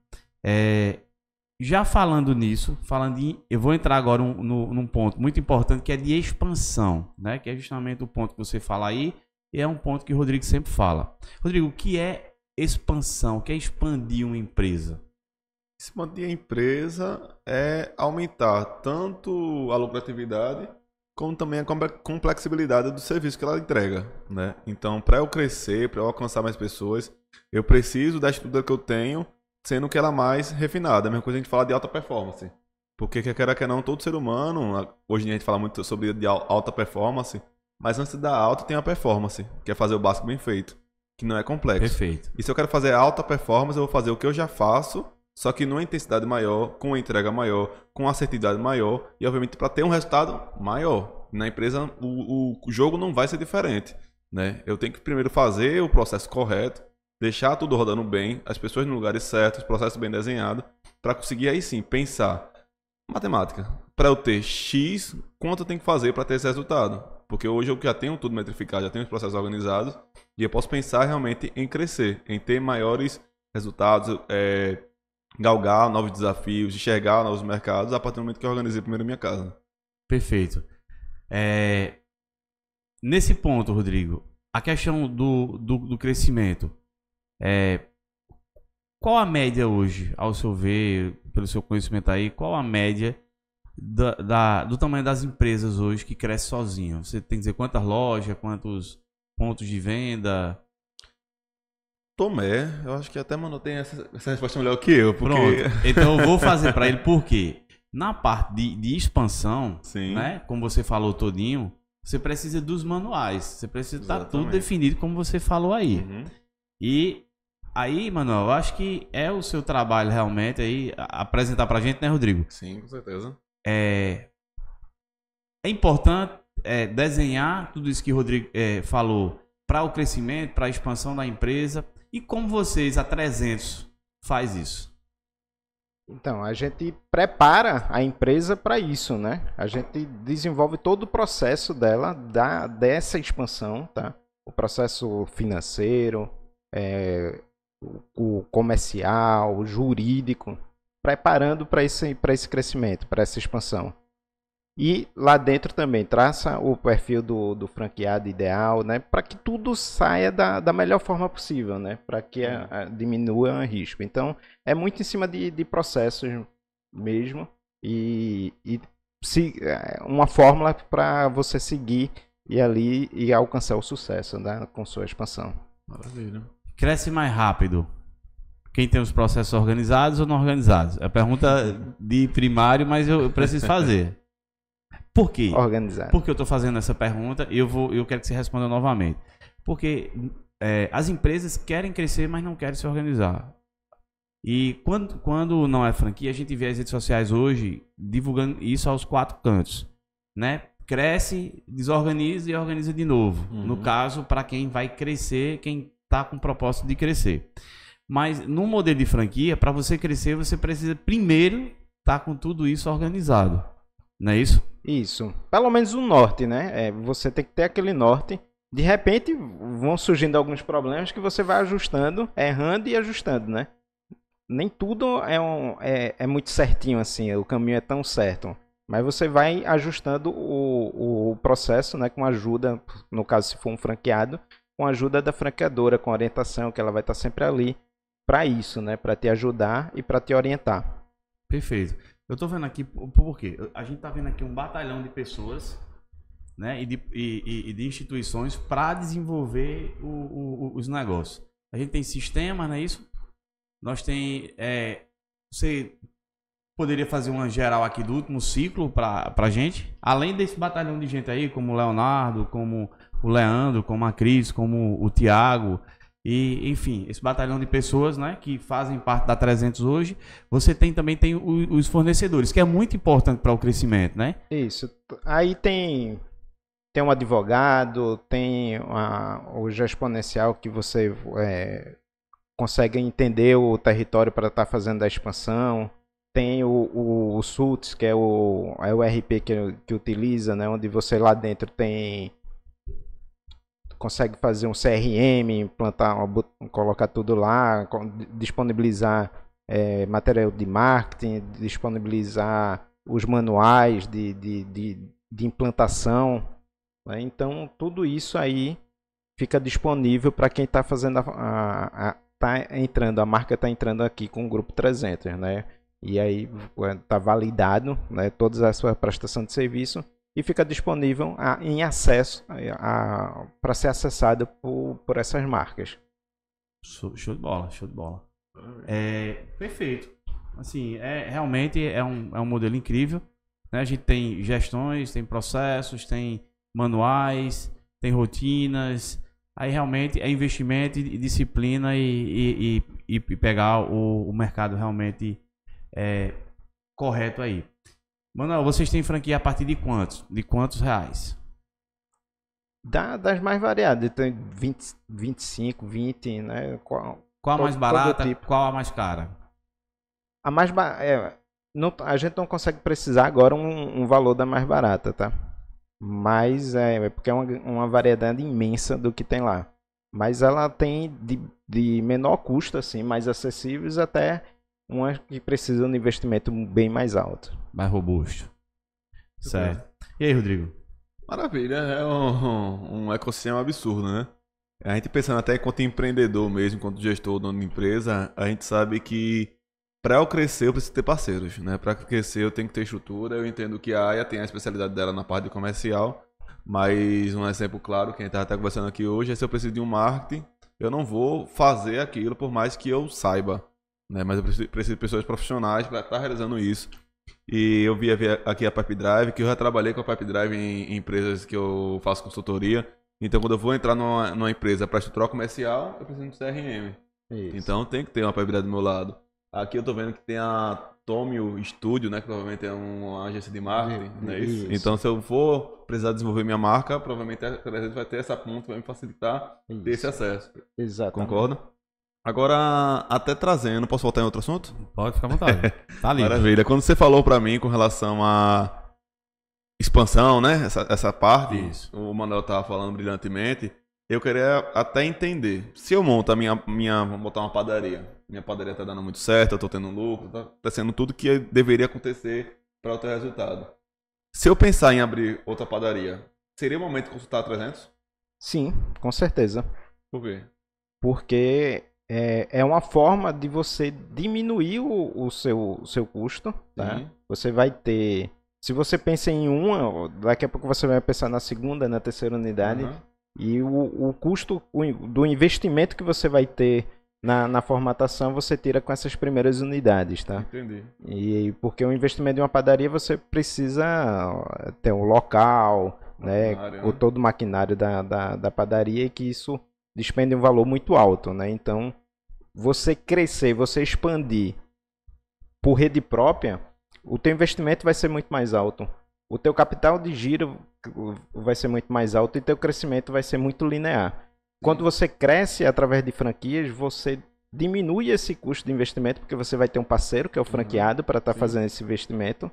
É, já falando nisso, falando em, eu vou entrar agora um, no, num ponto muito importante que é de expansão, né? Que é justamente o ponto que você fala aí, e é um ponto que o Rodrigo sempre fala. Rodrigo, o que é expansão? O que é expandir uma empresa? Expandir a empresa é aumentar tanto a lucratividade como também a complexibilidade do serviço que ela entrega, né? Então, para eu crescer, para eu alcançar mais pessoas, eu preciso da estrutura que eu tenho sendo que ela é mais refinada. É a mesma coisa a gente fala de alta performance. Porque, quer queira, quer não, todo ser humano, hoje em dia a gente fala muito sobre de alta performance, mas antes da alta tem a performance, que é fazer o básico bem feito, que não é complexo. Perfeito. E se eu quero fazer alta performance, eu vou fazer o que eu já faço, só que numa intensidade maior, com uma entrega maior, com uma assertividade maior, e obviamente para ter um resultado maior. Na empresa, o, o jogo não vai ser diferente. Né? Eu tenho que primeiro fazer o processo correto, deixar tudo rodando bem, as pessoas nos lugares certos, processo bem desenhado, para conseguir aí sim pensar matemática. Para eu ter X, quanto eu tenho que fazer para ter esse resultado? Porque hoje eu já tenho tudo metrificado, já tenho os processos organizados e eu posso pensar realmente em crescer, em ter maiores resultados, é, galgar novos desafios, enxergar novos mercados a partir do momento que eu organizei primeiro minha casa. Perfeito. É... Nesse ponto, Rodrigo, a questão do, do, do crescimento. É, qual a média hoje, ao seu ver, pelo seu conhecimento aí, qual a média da, da, do tamanho das empresas hoje que cresce sozinho? Você tem que dizer quantas lojas, quantos pontos de venda? Tomé, eu acho que até Manu tem essa, essa resposta melhor que eu. Porque... Pronto, então eu vou fazer para ele porque na parte de, de expansão, Sim. né, como você falou todinho, você precisa dos manuais, você precisa estar tá tudo definido como você falou aí. Uhum. E Aí, Manuel, eu acho que é o seu trabalho realmente aí apresentar pra gente, né, Rodrigo? Sim, com certeza. É, é importante é, desenhar tudo isso que o Rodrigo é, falou para o crescimento, para a expansão da empresa. E como vocês, a 300, faz isso? Então, a gente prepara a empresa para isso, né? A gente desenvolve todo o processo dela, da, dessa expansão, tá? O processo financeiro, é, o comercial, o jurídico, preparando para esse, esse crescimento, para essa expansão. E lá dentro também traça o perfil do, do franqueado ideal, né? Para que tudo saia da, da melhor forma possível, né? Para que a, a, diminua o risco. Então, é muito em cima de, de processos mesmo e, e se, é, uma fórmula para você seguir e ali e alcançar o sucesso né? com sua expansão. Maravilha cresce mais rápido? Quem tem os processos organizados ou não organizados? É a pergunta de primário, mas eu preciso fazer. Por quê? Organizado. Por que eu estou fazendo essa pergunta e eu, vou, eu quero que você responda novamente. Porque é, as empresas querem crescer, mas não querem se organizar. E quando, quando não é franquia, a gente vê as redes sociais hoje divulgando isso aos quatro cantos. Né? Cresce, desorganiza e organiza de novo. Uhum. No caso, para quem vai crescer, quem está com o propósito de crescer. Mas no modelo de franquia, para você crescer, você precisa primeiro estar tá com tudo isso organizado. Não é isso? Isso. Pelo menos o norte, né? É, você tem que ter aquele norte. De repente vão surgindo alguns problemas que você vai ajustando, errando e ajustando, né? Nem tudo é, um, é, é muito certinho assim, o caminho é tão certo. Mas você vai ajustando o, o processo, né? Com ajuda, no caso se for um franqueado, com a ajuda da franqueadora, com orientação, que ela vai estar sempre ali para isso, né? Para te ajudar e para te orientar. Perfeito. Eu estou vendo aqui, por quê? A gente está vendo aqui um batalhão de pessoas né? e, de, e, e de instituições para desenvolver o, o, os negócios. A gente tem sistemas, não é isso? Nós tem. É, você poderia fazer uma geral aqui do último ciclo para a gente? Além desse batalhão de gente aí, como o Leonardo, como o Leandro, como a Cris, como o Tiago, e enfim, esse batalhão de pessoas né, que fazem parte da 300 hoje. Você tem também tem os fornecedores, que é muito importante para o crescimento, né? Isso. Aí tem tem um advogado, tem uma, o exponencial que você é, consegue entender o território para estar tá fazendo a expansão. Tem o, o, o SUTS, que é o, é o RP que, que utiliza, né, onde você lá dentro tem consegue fazer um CRM, plantar, colocar tudo lá, disponibilizar é, material de marketing, disponibilizar os manuais de, de, de, de implantação. Né? Então, tudo isso aí fica disponível para quem está fazendo a, a, a, tá entrando, a marca está entrando aqui com o grupo 300, né? E aí está é, validado, né? Todas as suas prestação de serviço e fica disponível a, em acesso para ser acessado por, por essas marcas. Show, show de bola, show de bola. É, perfeito. Assim, é, realmente é um, é um modelo incrível. Né? A gente tem gestões, tem processos, tem manuais, tem rotinas. Aí realmente é investimento e disciplina e, e, e, e pegar o, o mercado realmente é, correto aí. Manoel, vocês têm franquia a partir de quantos? De quantos reais? Da, das mais variadas. Tem 20, 25, 20, né? Qual, qual a mais todo, barata? Todo tipo. Qual a mais cara? A mais ba... é, não, A gente não consegue precisar agora um, um valor da mais barata, tá? Mas é, é porque é uma, uma variedade imensa do que tem lá. Mas ela tem de, de menor custo, assim, mais acessíveis até uma é que precisa de um investimento bem mais alto. Mais robusto. Certo. E aí, Rodrigo? Maravilha, é um, um ecossistema absurdo, né? A gente pensando até enquanto empreendedor mesmo, enquanto gestor, dono de empresa, a gente sabe que para eu crescer eu preciso ter parceiros, né? Para crescer eu tenho que ter estrutura. Eu entendo que a AIA tem a especialidade dela na parte comercial, mas um exemplo claro que a gente está até conversando aqui hoje é se eu preciso de um marketing, eu não vou fazer aquilo por mais que eu saiba né? Mas eu preciso, preciso de pessoas profissionais para estar tá realizando isso. E eu vi aqui a Pipe Drive, que eu já trabalhei com a Pipe Drive em, em empresas que eu faço consultoria. Então, quando eu vou entrar numa, numa empresa para estruturar comercial, eu preciso de CRM. Isso. Então, tem que ter uma Pipe Drive do meu lado. Aqui eu estou vendo que tem a Tomio Studio, né? Que provavelmente é uma agência de marketing, é, Isso. Então, se eu for precisar desenvolver minha marca, provavelmente é a gente vai ter essa ponta vai me facilitar isso. ter esse acesso. Exato. Concorda? Agora, até trazendo, posso voltar em outro assunto? Pode ficar à vontade. Tá lindo. Maravilha. Quando você falou para mim com relação à expansão, né? Essa, essa parte, Isso. o Manuel estava falando brilhantemente. Eu queria até entender. Se eu monto a minha, minha. Vamos botar uma padaria. Minha padaria tá dando muito certo, eu tô tendo lucro, tá acontecendo tudo que deveria acontecer para eu ter resultado. Se eu pensar em abrir outra padaria, seria o momento de consultar a 300? Sim, com certeza. Por quê? Porque é, é uma forma de você diminuir o, o seu, o seu custo. Tá? Você vai ter. Se você pensa em uma, daqui a pouco você vai pensar na segunda, na terceira unidade. Uhum. E o, o custo do investimento que você vai ter na, na, formatação você tira com essas primeiras unidades, tá? Entendi. E porque o investimento de uma padaria você precisa eh, ter um local, né? maquinário, né? né? todo o maquinário da, da, da padaria e que isso despendem um valor muito alto, né? Então, você crescer, você expandir por rede própria, o teu investimento vai ser muito mais alto. O teu capital de giro vai ser muito mais alto e teu crescimento vai ser muito linear. Quando você cresce através de franquias, você diminui esse custo de investimento porque você vai ter um parceiro que é o uhum. franqueado para estar tá fazendo esse investimento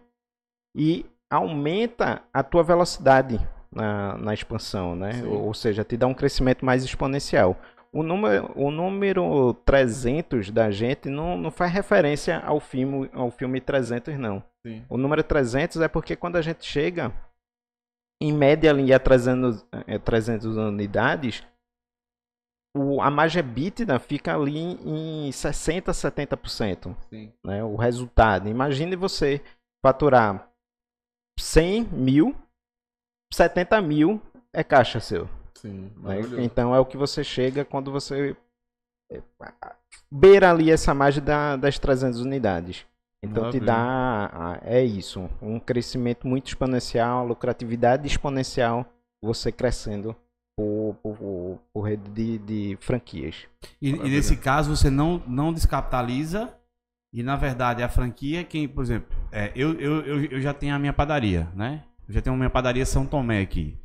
e aumenta a tua velocidade na, na expansão, né? Ou, ou seja, te dá um crescimento mais exponencial. O número, o número 300 da gente não, não faz referência ao filme, ao filme 300, não. Sim. O número 300 é porque quando a gente chega, em média, ali a 300, é, 300 unidades, o, a margem EBITDA fica ali em 60%, 70%. Né, o resultado. Imagine você faturar 100 mil 70 mil é caixa seu. Sim, né? Então é o que você chega quando você é, beira ali essa margem da, das 300 unidades. Então maravilha. te dá, é isso, um crescimento muito exponencial, lucratividade exponencial, você crescendo por, por, por rede de, de franquias. E, e, nesse caso você não, não descapitaliza e na verdade a franquia, quem, por exemplo, é, eu, eu, eu, eu já tenho a minha padaria, né? Eu já tenho minha padaria São Tomé aqui.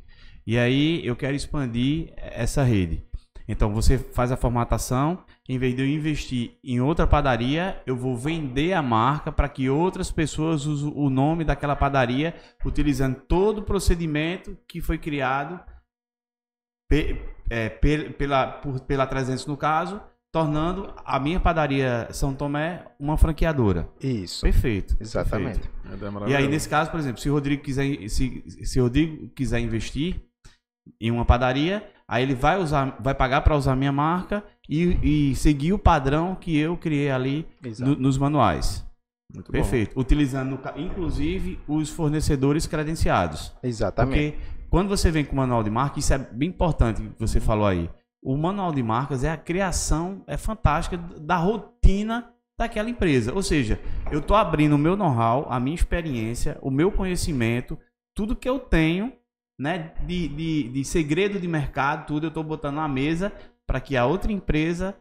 E aí eu quero expandir essa rede. Então você faz a formatação, em vez de eu investir em outra padaria, eu vou vender a marca para que outras pessoas usem o nome daquela padaria, utilizando todo o procedimento que foi criado pe, é, pe, pela, por, pela 300 no caso, tornando a minha padaria São Tomé uma franqueadora. Isso. Perfeito. Exatamente. Perfeito. É, é e aí nesse caso, por exemplo, se o Rodrigo quiser se, se Rodrigo quiser investir em uma padaria, aí ele vai usar, vai pagar para usar minha marca e, e, seguir o padrão que eu criei ali no, nos manuais. Muito Perfeito. Bom. Utilizando, inclusive, os fornecedores credenciados. Exatamente. Porque quando você vem com o manual de marca, isso é bem importante que você falou aí o manual de marcas é a criação é fantástica da rotina daquela empresa. Ou seja, eu estou abrindo o meu know-how, a minha experiência, o meu conhecimento, tudo que eu tenho né, de, de, de segredo de mercado, tudo eu estou botando na mesa para que a outra empresa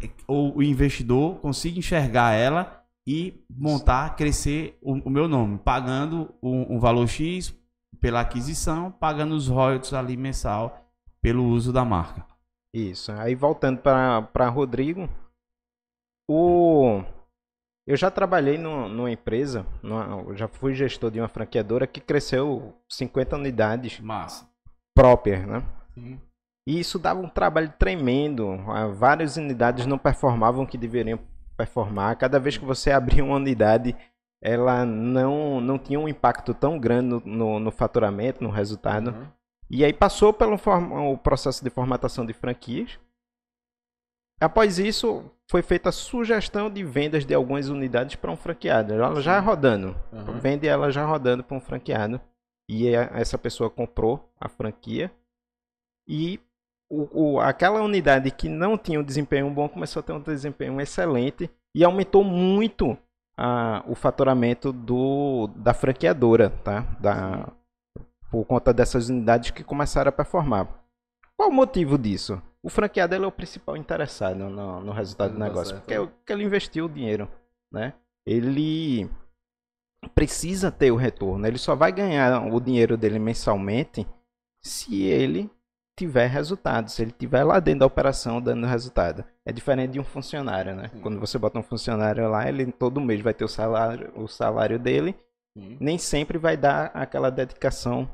é, ou o investidor consiga enxergar ela e montar, crescer o, o meu nome, pagando um, um valor X pela aquisição, pagando os royalties ali mensal pelo uso da marca. Isso. Aí voltando para Rodrigo, o eu já trabalhei no, numa empresa, numa, já fui gestor de uma franqueadora que cresceu 50 unidades Massa. próprias, né? Sim. E isso dava um trabalho tremendo. Ah, várias unidades não performavam que deveriam performar. Cada vez que você abria uma unidade, ela não, não tinha um impacto tão grande no, no, no faturamento, no resultado. Uhum. E aí passou pelo o processo de formatação de franquias. Após isso, foi feita a sugestão de vendas de algumas unidades para um franqueado. Ela já rodando. Uhum. Vende ela já rodando para um franqueado. E é, essa pessoa comprou a franquia. E o, o, aquela unidade que não tinha um desempenho bom começou a ter um desempenho excelente. E aumentou muito a, o faturamento do, da franqueadora, tá? Da, por conta dessas unidades que começaram a performar. Qual o motivo disso? O franqueado é o principal interessado no, no resultado do tá negócio, porque, é, porque ele investiu o dinheiro, né? Ele precisa ter o retorno. Ele só vai ganhar o dinheiro dele mensalmente se ele tiver resultado, se ele tiver lá dentro da operação dando resultado. É diferente de um funcionário, né? Sim. Quando você bota um funcionário lá, ele todo mês vai ter o salário, o salário dele, Sim. nem sempre vai dar aquela dedicação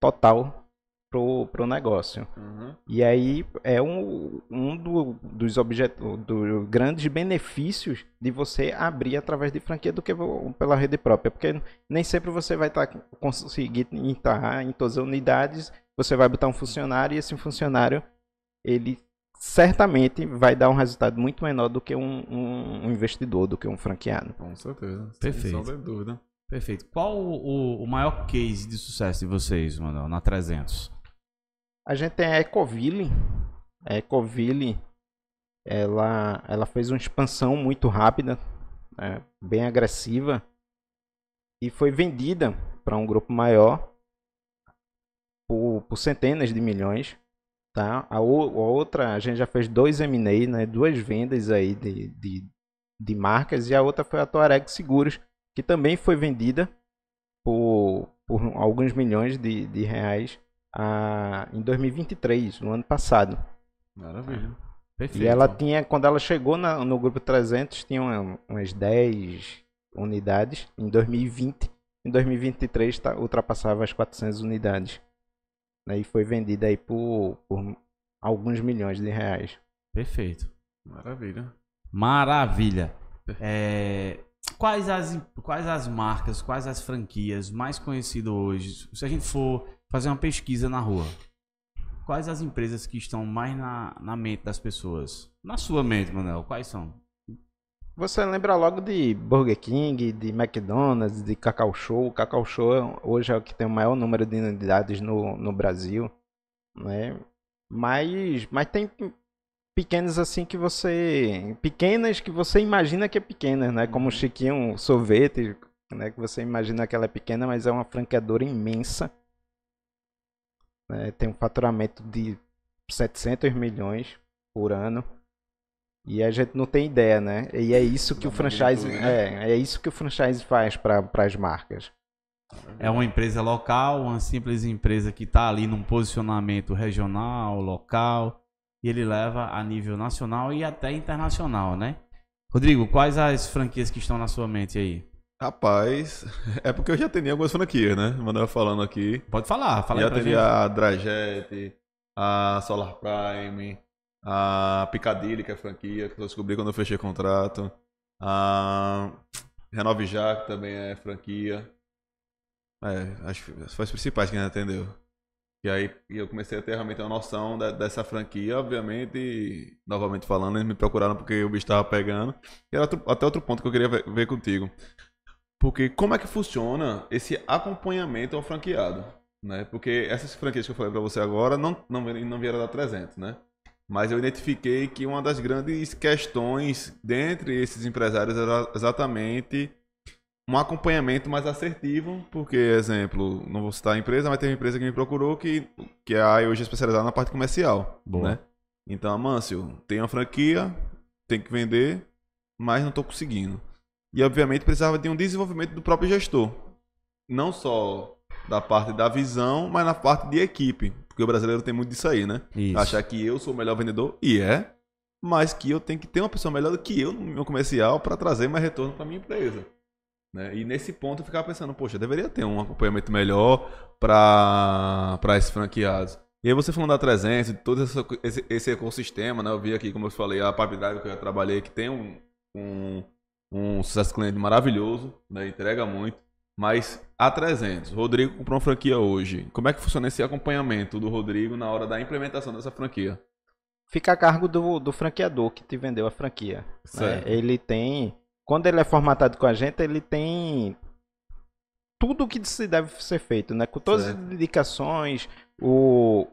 total pro, pro negócio. Uhum. E aí é um, um do, dos objetos, dos grandes benefícios de você abrir através de franquia do que pela rede própria, porque nem sempre você vai estar tá, conseguir estar em todas as unidades, você vai botar um funcionário e esse funcionário ele certamente vai dar um resultado muito menor do que um, um, investidor, do que um franqueado. Com certeza. Perfeito. Sem dúvida. Perfeito. Qual o, o maior case de sucesso de vocês, Manuel, na 300? A gente tem a Ecoville. A Ecoville, ela, ela fez uma expansão muito rápida, né, bem agressiva, e foi vendida para um grupo maior por, por centenas de milhões tá? A, outra, a gente já fez dois M&A, né? Duas vendas aí de, de, de, marcas e a outra foi a Tuareg Seguros, que também foi vendida por, por alguns milhões de, de reais a, em 2023, no ano passado. Maravilha. Ah. Perfeito. E ela tinha, quando ela chegou na, no grupo 300, tinha uma, umas 10 unidades em 2020. Em 2023 tá, ultrapassava as 400 unidades. Né, e foi vendida aí por, por alguns milhões de reais. Perfeito. Maravilha. Maravilha. É, quais as, quais as marcas, quais as franquias mais conhecidas hoje? Se a gente for fazer uma pesquisa na rua, quais as empresas que estão mais na, na mente das pessoas? Na sua mente, Manuel, quais são? Você lembra logo de Burger King, de McDonald's, de Cacau Show. Cacau Show hoje é o que tem o maior número de unidades no, no Brasil. Né? Mas, mas tem, pequenas assim que você. Pequenas que você imagina que é pequena, né? Como o uhum. Chiquinho, sorvete, né? Que você imagina que ela é pequena, mas é uma franqueadora imensa. Né? Tem um faturamento de 700 milhões por ano. E a gente não tem ideia, né? E é isso que o franchise né? é, é isso que o franchise faz para as marcas. É uma empresa local, uma simples empresa que está ali num posicionamento regional, local, e ele leva a nível nacional e até internacional, né? Rodrigo, quais as franquias que estão na sua mente aí? Rapaz, é porque eu já atendi algumas franquias, né? Mandava falando aqui. Pode falar, fala Já atendi a Drajet, a Solar Prime, a Picadilly, que é a franquia, que eu descobri quando eu fechei contrato. A Renove Já, que também é franquia. É, acho que as principais que a gente atendeu. E aí eu comecei a ter realmente uma noção da, dessa franquia, obviamente, e, novamente falando, eles me procuraram porque o bicho estava pegando. E era outro, até outro ponto que eu queria ver, ver, contigo. Porque como é que funciona esse acompanhamento ao franqueado? Né? Porque essas franquias que eu falei para você agora não, não, não vieram da 300, né? Mas eu identifiquei que uma das grandes questões dentre esses empresários era exatamente um acompanhamento mais assertivo, porque, exemplo, não vou citar a empresa, mas tem uma empresa que me procurou que, que é a hoje é especializada na parte comercial, Bom. né? Então, Amâncio, tem uma franquia, tem que vender, mas não estou conseguindo. E, obviamente, precisava de um desenvolvimento do próprio gestor. Não só da parte da visão, mas na parte de equipe. Porque o brasileiro tem muito disso aí, né? Isso. Achar que eu sou o melhor vendedor, e é, mas que eu tenho que ter uma pessoa melhor do que eu no meu comercial para trazer mais retorno para minha empresa. Né? E nesse ponto eu ficava pensando, poxa, deveria ter um acompanhamento melhor para esses franqueados. E aí você falando da 300, de todo esse, ecossistema, né? Eu vi aqui, como eu falei, a Pipedrive que eu já trabalhei, que tem um, um, um sucesso cliente maravilhoso, né? entrega muito. Mas a 300, Rodrigo comprou uma franquia hoje. Como é que funciona esse acompanhamento do Rodrigo na hora da implementação dessa franquia? Fica a cargo do, do franqueador que te vendeu a franquia. Né? Ele tem quando ele é formatado com a gente, ele tem tudo o que se deve ser feito, né? Com todas certo. as indicações, o,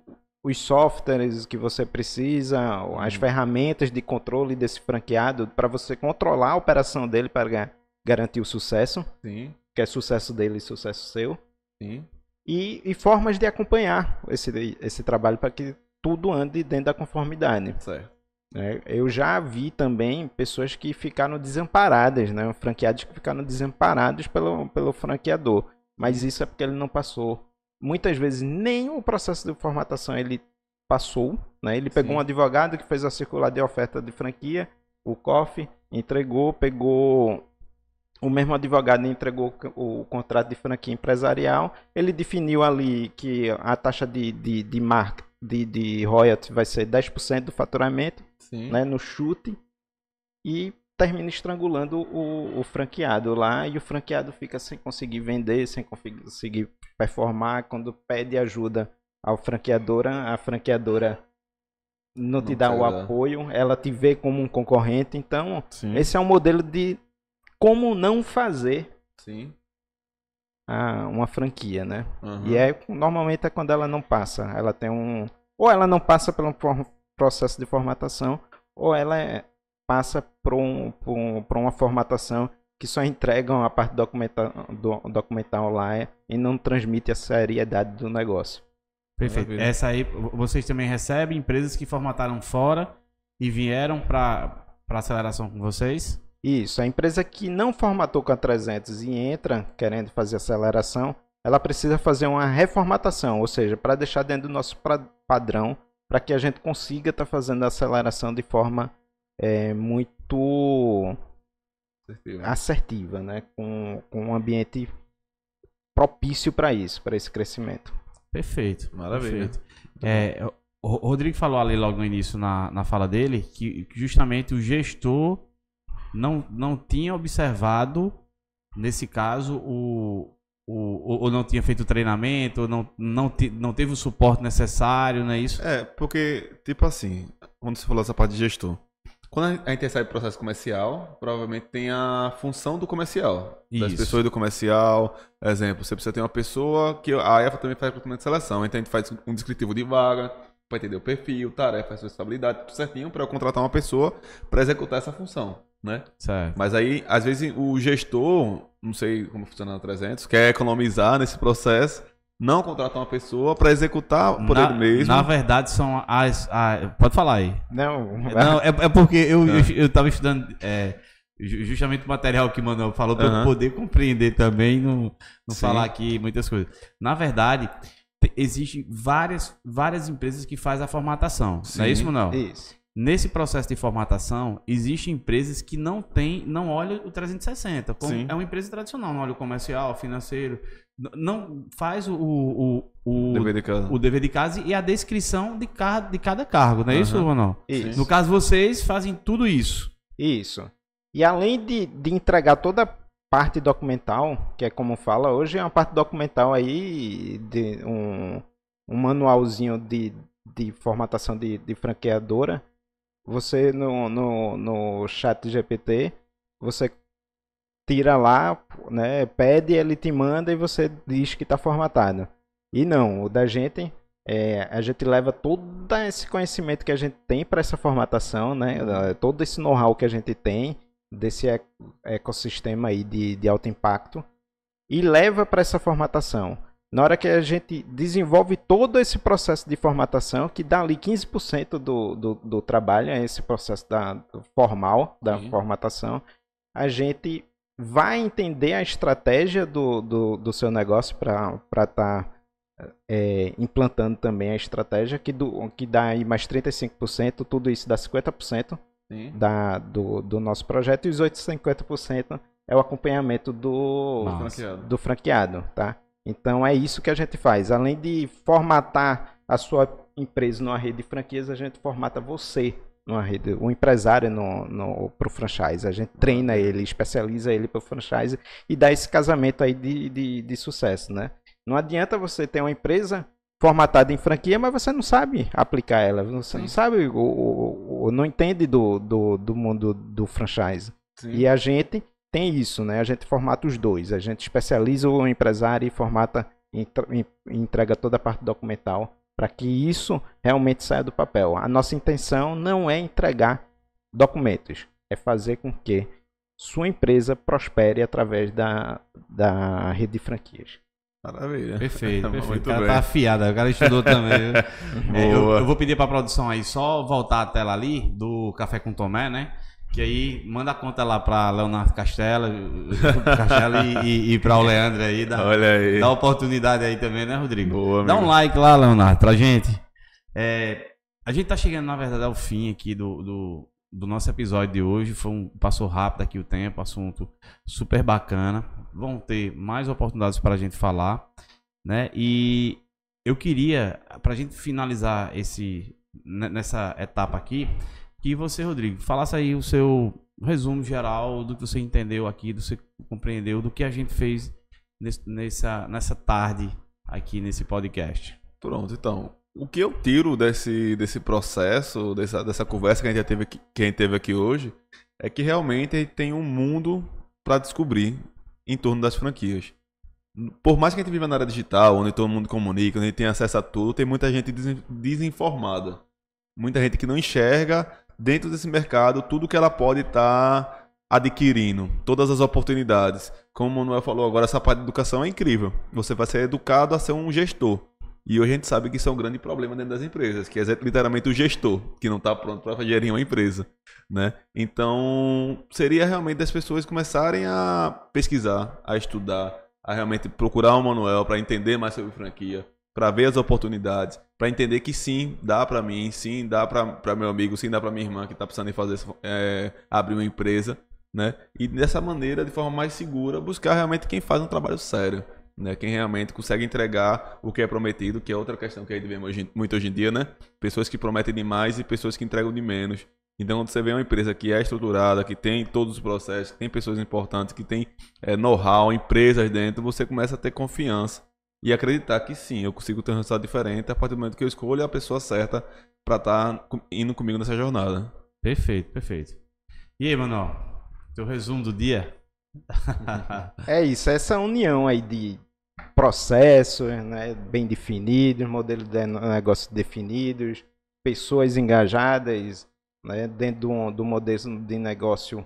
os softwares que você precisa, as uhum. ferramentas de controle desse franqueado para você controlar a operação dele para garantir o sucesso. Sim. Que é sucesso dele e sucesso seu. Sim. E, e formas de acompanhar esse, esse trabalho para que tudo ande dentro da conformidade. Certo. Né? Eu já vi também pessoas que ficaram desamparadas, né? franqueados que ficaram desamparados pelo, pelo franqueador. Mas isso é porque ele não passou. Muitas vezes nem o processo de formatação ele passou. Né? Ele pegou Sim. um advogado que fez a circular de oferta de franquia, o COF, entregou, pegou o mesmo advogado entregou o contrato de franquia empresarial, ele definiu ali que a taxa de, de, de mar de, de royalties vai ser 10% do faturamento, né, no chute e termina estrangulando o, o, franqueado lá e o franqueado fica sem conseguir vender, sem conseguir performar. Quando pede ajuda ao franqueadora, a franqueadora não, não te dá o dar. apoio, ela te vê como um concorrente. Então, Sim. esse é um modelo de como não fazer a, uma franquia, né? Uhum. E é normalmente é quando ela não passa, ela tem um ou ela não passa pela processo de formatação, ou ela é, passa para um, uma formatação que só entregam a parte documental, do, documental e não transmite a seriedade do negócio. Perfeito. Essa aí, vocês também recebem empresas que formataram fora e vieram para aceleração com vocês? Isso. A empresa que não formatou com a 300 e entra querendo fazer aceleração, ela precisa fazer uma reformatação, ou seja, para deixar dentro do nosso padrão para que a gente consiga estar tá fazendo a aceleração de forma é, muito assertiva. assertiva, né? com, com um ambiente propício para isso, para esse crescimento. Perfeito, maravilha. Perfeito. É, o Rodrigo falou ali logo no início na, na fala dele que justamente o gestor não, não tinha observado, nesse caso, o, o ou não tinha feito treinamento, ou não, não, não teve o suporte necessário, não é isso? É, porque, tipo assim, quando você falou essa parte de gestor, quando a gente sai do processo comercial, provavelmente tem a função do comercial. Isso. Das pessoas do comercial. Exemplo, você precisa ter uma pessoa que a EFA também faz recrutamento de seleção. Então a gente faz um descritivo de vaga, para entender o perfil, tarefa, responsabilidade, tudo certinho, para eu contratar uma pessoa para executar essa função né? Certo. Mas aí, às vezes, o gestor, não sei como funciona na 300, quer economizar nesse processo, não contratar uma pessoa para executar por na, ele mesmo. Na verdade, são as. as pode falar aí. Não, é, não é, é porque eu ah. estava estudando. É, justamente o material que o Manuel falou, para uhum. eu poder compreender também, não, não falar aqui muitas coisas. Na verdade, existem várias, várias empresas que fazem a formatação. Sim. Não é isso, Manuel? Isso. Nesse processo de formatação, existem empresas que não têm, não olham o 360. é uma empresa tradicional, não olha o comercial, financeiro, não faz o, o, o, dever, de casa. o dever de casa e a descrição de, cada de cada cargo, não é uhum. isso, Ronaldo? Isso. No caso, vocês fazem tudo isso. Isso. E além de, de entregar toda a parte documental, que é como fala hoje, é uma parte documental aí de um, um manualzinho de, de formatação de, de franqueadora você no, no, no chat GPT, você tira lá, né, pede, ele te manda e você diz que está formatado. E não, o da gente, é, a gente leva todo esse conhecimento que a gente tem para essa formatação, né, uhum. é, todo esse know-how que a gente tem desse ecossistema aí de, de alto impacto e leva para essa formatação. Na hora que a gente desenvolve todo esse processo de formatação, que dá ali 15% do, do, do, trabalho, é esse processo da, formal da uhum. formatação, a gente vai entender a estratégia do, do, do seu negócio para estar tá, é, implantando também a estratégia, que, do, que dá aí mais 35%, tudo isso dá 50% Sim. da, do, do nosso projeto, e os outros 50% é o acompanhamento do, do franqueado. do franqueado, tá? Então é isso que a gente faz. Além de formatar a sua empresa numa rede de franquias, a gente formata você numa rede, o um empresário no, no, pro franchise. A gente treina ele, especializa ele para o franchise e dá esse casamento aí de, de, de sucesso, né? Não adianta você ter uma empresa formatada em franquia, mas você não sabe aplicar ela, você Sim. não sabe, ou, ou, ou, não entende do, do, do mundo do franchise. Sim. E a gente tem isso, né? A gente formata os dois. A gente especializa o empresário e formata e entrega toda a parte documental para que isso realmente saia do papel. A nossa intenção não é entregar documentos, é fazer com que sua empresa prospere através da, da rede de franquias. Maravilha. Perfeito, perfeito. o cara bem. tá afiado, o cara estudou também. eu, eu, vou pedir para a produção aí só voltar a tela ali do Café com Tomé, né? Que aí manda a conta lá para Leonardo Castela, Castela e, e, para o Leandro aí. Dá, Olha aí. Dá oportunidade aí também, né, Rodrigo? Boa, dá um like lá, Leonardo, para gente. É, a gente tá chegando, na verdade, ao fim aqui do, do, do, nosso episódio de hoje. Foi um, passou rápido aqui o tempo, assunto super bacana. Vão ter mais oportunidades para a gente falar, né? E eu queria, para a gente finalizar esse, nessa etapa aqui, que você, Rodrigo, falasse aí o seu resumo geral do que você entendeu aqui, do que você compreendeu, do que a gente fez nesse, nessa, nessa tarde aqui nesse podcast. Pronto, então. O que eu tiro desse, desse processo, dessa, dessa conversa que a, gente teve aqui, que a gente teve aqui hoje, é que realmente a gente tem um mundo para descobrir em torno das franquias. Por mais que a gente viva na era digital, onde todo mundo comunica, onde tem acesso a tudo, tem muita gente desinformada. Muita gente que não enxerga dentro desse mercado tudo que ela pode estar tá adquirindo, todas as oportunidades. Como o Manuel falou agora, essa parte de educação é incrível. Você vai ser educado a ser um gestor. E hoje a gente sabe que isso é um grande problema dentro das empresas, que é literalmente o gestor, que não está pronto para gerir uma empresa. Né? Então, seria realmente das pessoas começarem a pesquisar, a estudar, a realmente procurar o Manuel para entender mais sobre franquia, para ver as oportunidades, para entender que sim, dá para mim, sim, dá para meu amigo, sim, dá para minha irmã que está precisando fazer é, abrir uma empresa, né? E dessa maneira, de forma mais segura, buscar realmente quem faz um trabalho sério, né? Quem realmente consegue entregar o que é prometido, que é outra questão que a gente vê muito hoje em dia, né? Pessoas que prometem demais e pessoas que entregam de menos. Então, quando você vê uma empresa que é estruturada, que tem todos os processos, que tem pessoas importantes, que tem é, know-how, empresas dentro, você começa a ter confiança e acreditar que sim, eu consigo ter um resultado diferente a partir do momento que eu escolho a pessoa certa para estar tá indo comigo nessa jornada. Perfeito, perfeito. E aí, Manuel, teu resumo do dia? é isso, essa união aí de processos né, bem definidos, modelos de negócio definidos, pessoas engajadas né, dentro do, do modelo de negócio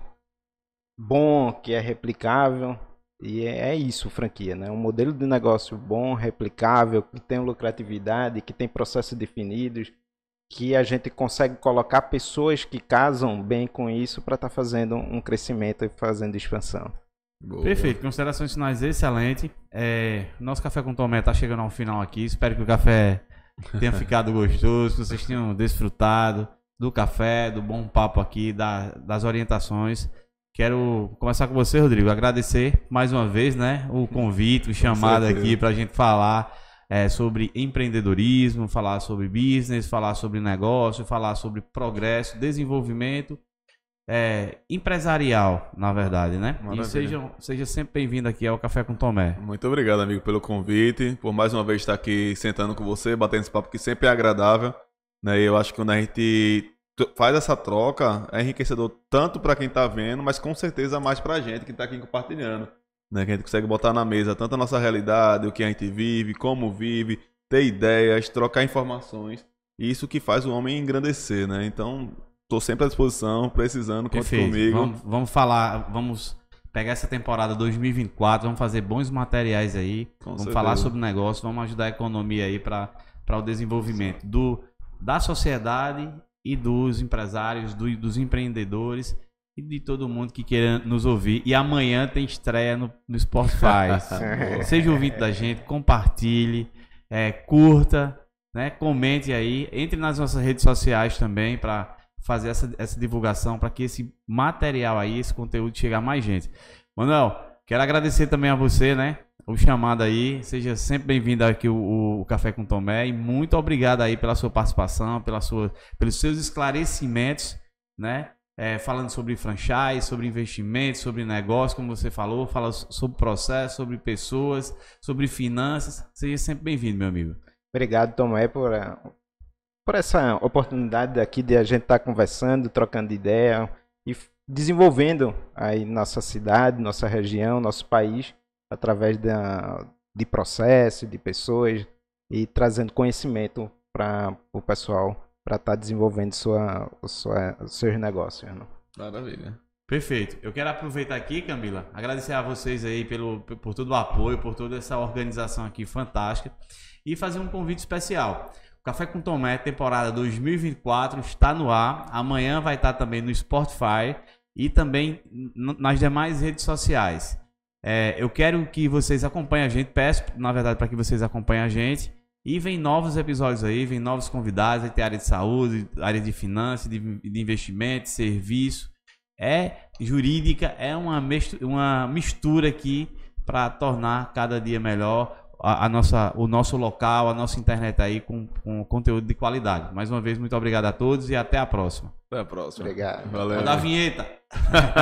bom, que é replicável, e é, é isso, franquia, né? Um modelo de negócio bom, replicável, que tem lucratividade, que tem processos definidos, que a gente consegue colocar pessoas que casam bem com isso para estar tá fazendo um crescimento e fazendo expansão. Boa. Perfeito, considerações finais excelente. É, nosso café com Tomé está chegando ao final aqui. Espero que o café tenha ficado gostoso, que vocês tenham desfrutado do café, do bom papo aqui, da, das orientações. Quero começar com você, Rodrigo. Agradecer mais uma vez, né, o convite, o chamado aqui para a gente falar é, sobre empreendedorismo, falar sobre business, falar sobre negócio, falar sobre progresso, desenvolvimento é, empresarial, na verdade, né? Maravilha. E seja, seja sempre bem-vindo aqui ao Café com Tomé. Muito obrigado, amigo, pelo convite, por mais uma vez estar aqui sentando com você, batendo esse papo que sempre é agradável. Né? Eu acho que quando a gente faz essa troca, é enriquecedor tanto para quem está vendo, mas com certeza mais para a gente que está aqui compartilhando. Né? Que a gente consegue botar na mesa tanto a nossa realidade, o que a gente vive, como vive, ter ideias, trocar informações. isso que faz o homem engrandecer, né? Então, estou sempre à disposição, precisando, conte Perfeito. comigo. Vamos, vamos falar, vamos pegar essa temporada 2024, vamos fazer bons materiais aí, com vamos certeza. falar sobre negócio, vamos ajudar a economia aí para o desenvolvimento Sim. do, da sociedade e dos empresários, do, dos empreendedores e de todo mundo que queira nos ouvir. E amanhã tem estreia no, no Spotify. Seja ouvinte da gente, compartilhe, é, curta, né, comente aí, entre nas nossas redes sociais também para fazer essa, essa divulgação, para que esse material aí, esse conteúdo chegue a mais gente. Manuel, quero agradecer também a você, né? o chamado aí. Seja sempre bem-vindo aqui o, o, Café com Tomé e muito obrigado aí pela sua participação, pela sua, pelos seus esclarecimentos, né? É, falando sobre franchise, sobre investimentos, sobre negócio, como você falou, fala sobre processo, sobre pessoas, sobre finanças. Seja sempre bem-vindo, meu amigo. Obrigado, Tomé, por, eh, por essa oportunidade aqui de a gente estar tá conversando, trocando ideia e desenvolvendo aí nossa cidade, nossa região, nosso país através da, de processo, de pessoas e trazendo conhecimento para o pessoal para estar tá desenvolvendo sua, sua, seus negócios. Né? Maravilha. Perfeito. Eu quero aproveitar aqui, Camila, agradecer a vocês aí pelo, por todo o apoio, por toda essa organização aqui fantástica e fazer um convite especial. O Café com Tomé, temporada 2024, está no ar. Amanhã vai estar também no Spotify e também nas demais redes sociais. É, eu quero que vocês acompanhem a gente, peço, na verdade, para que vocês acompanhem a gente. E vem novos episódios aí, vem novos convidados, aí tem área de saúde, área de finanças, de, de investimento, serviço. É jurídica, é uma mistura, uma mistura aqui para tornar cada dia melhor a, a, nossa, o nosso local, a nossa internet aí com, com conteúdo de qualidade. Mais uma vez, muito obrigado a todos e até a próxima. Até a próxima. Obrigado. Valeu. dar a vinheta.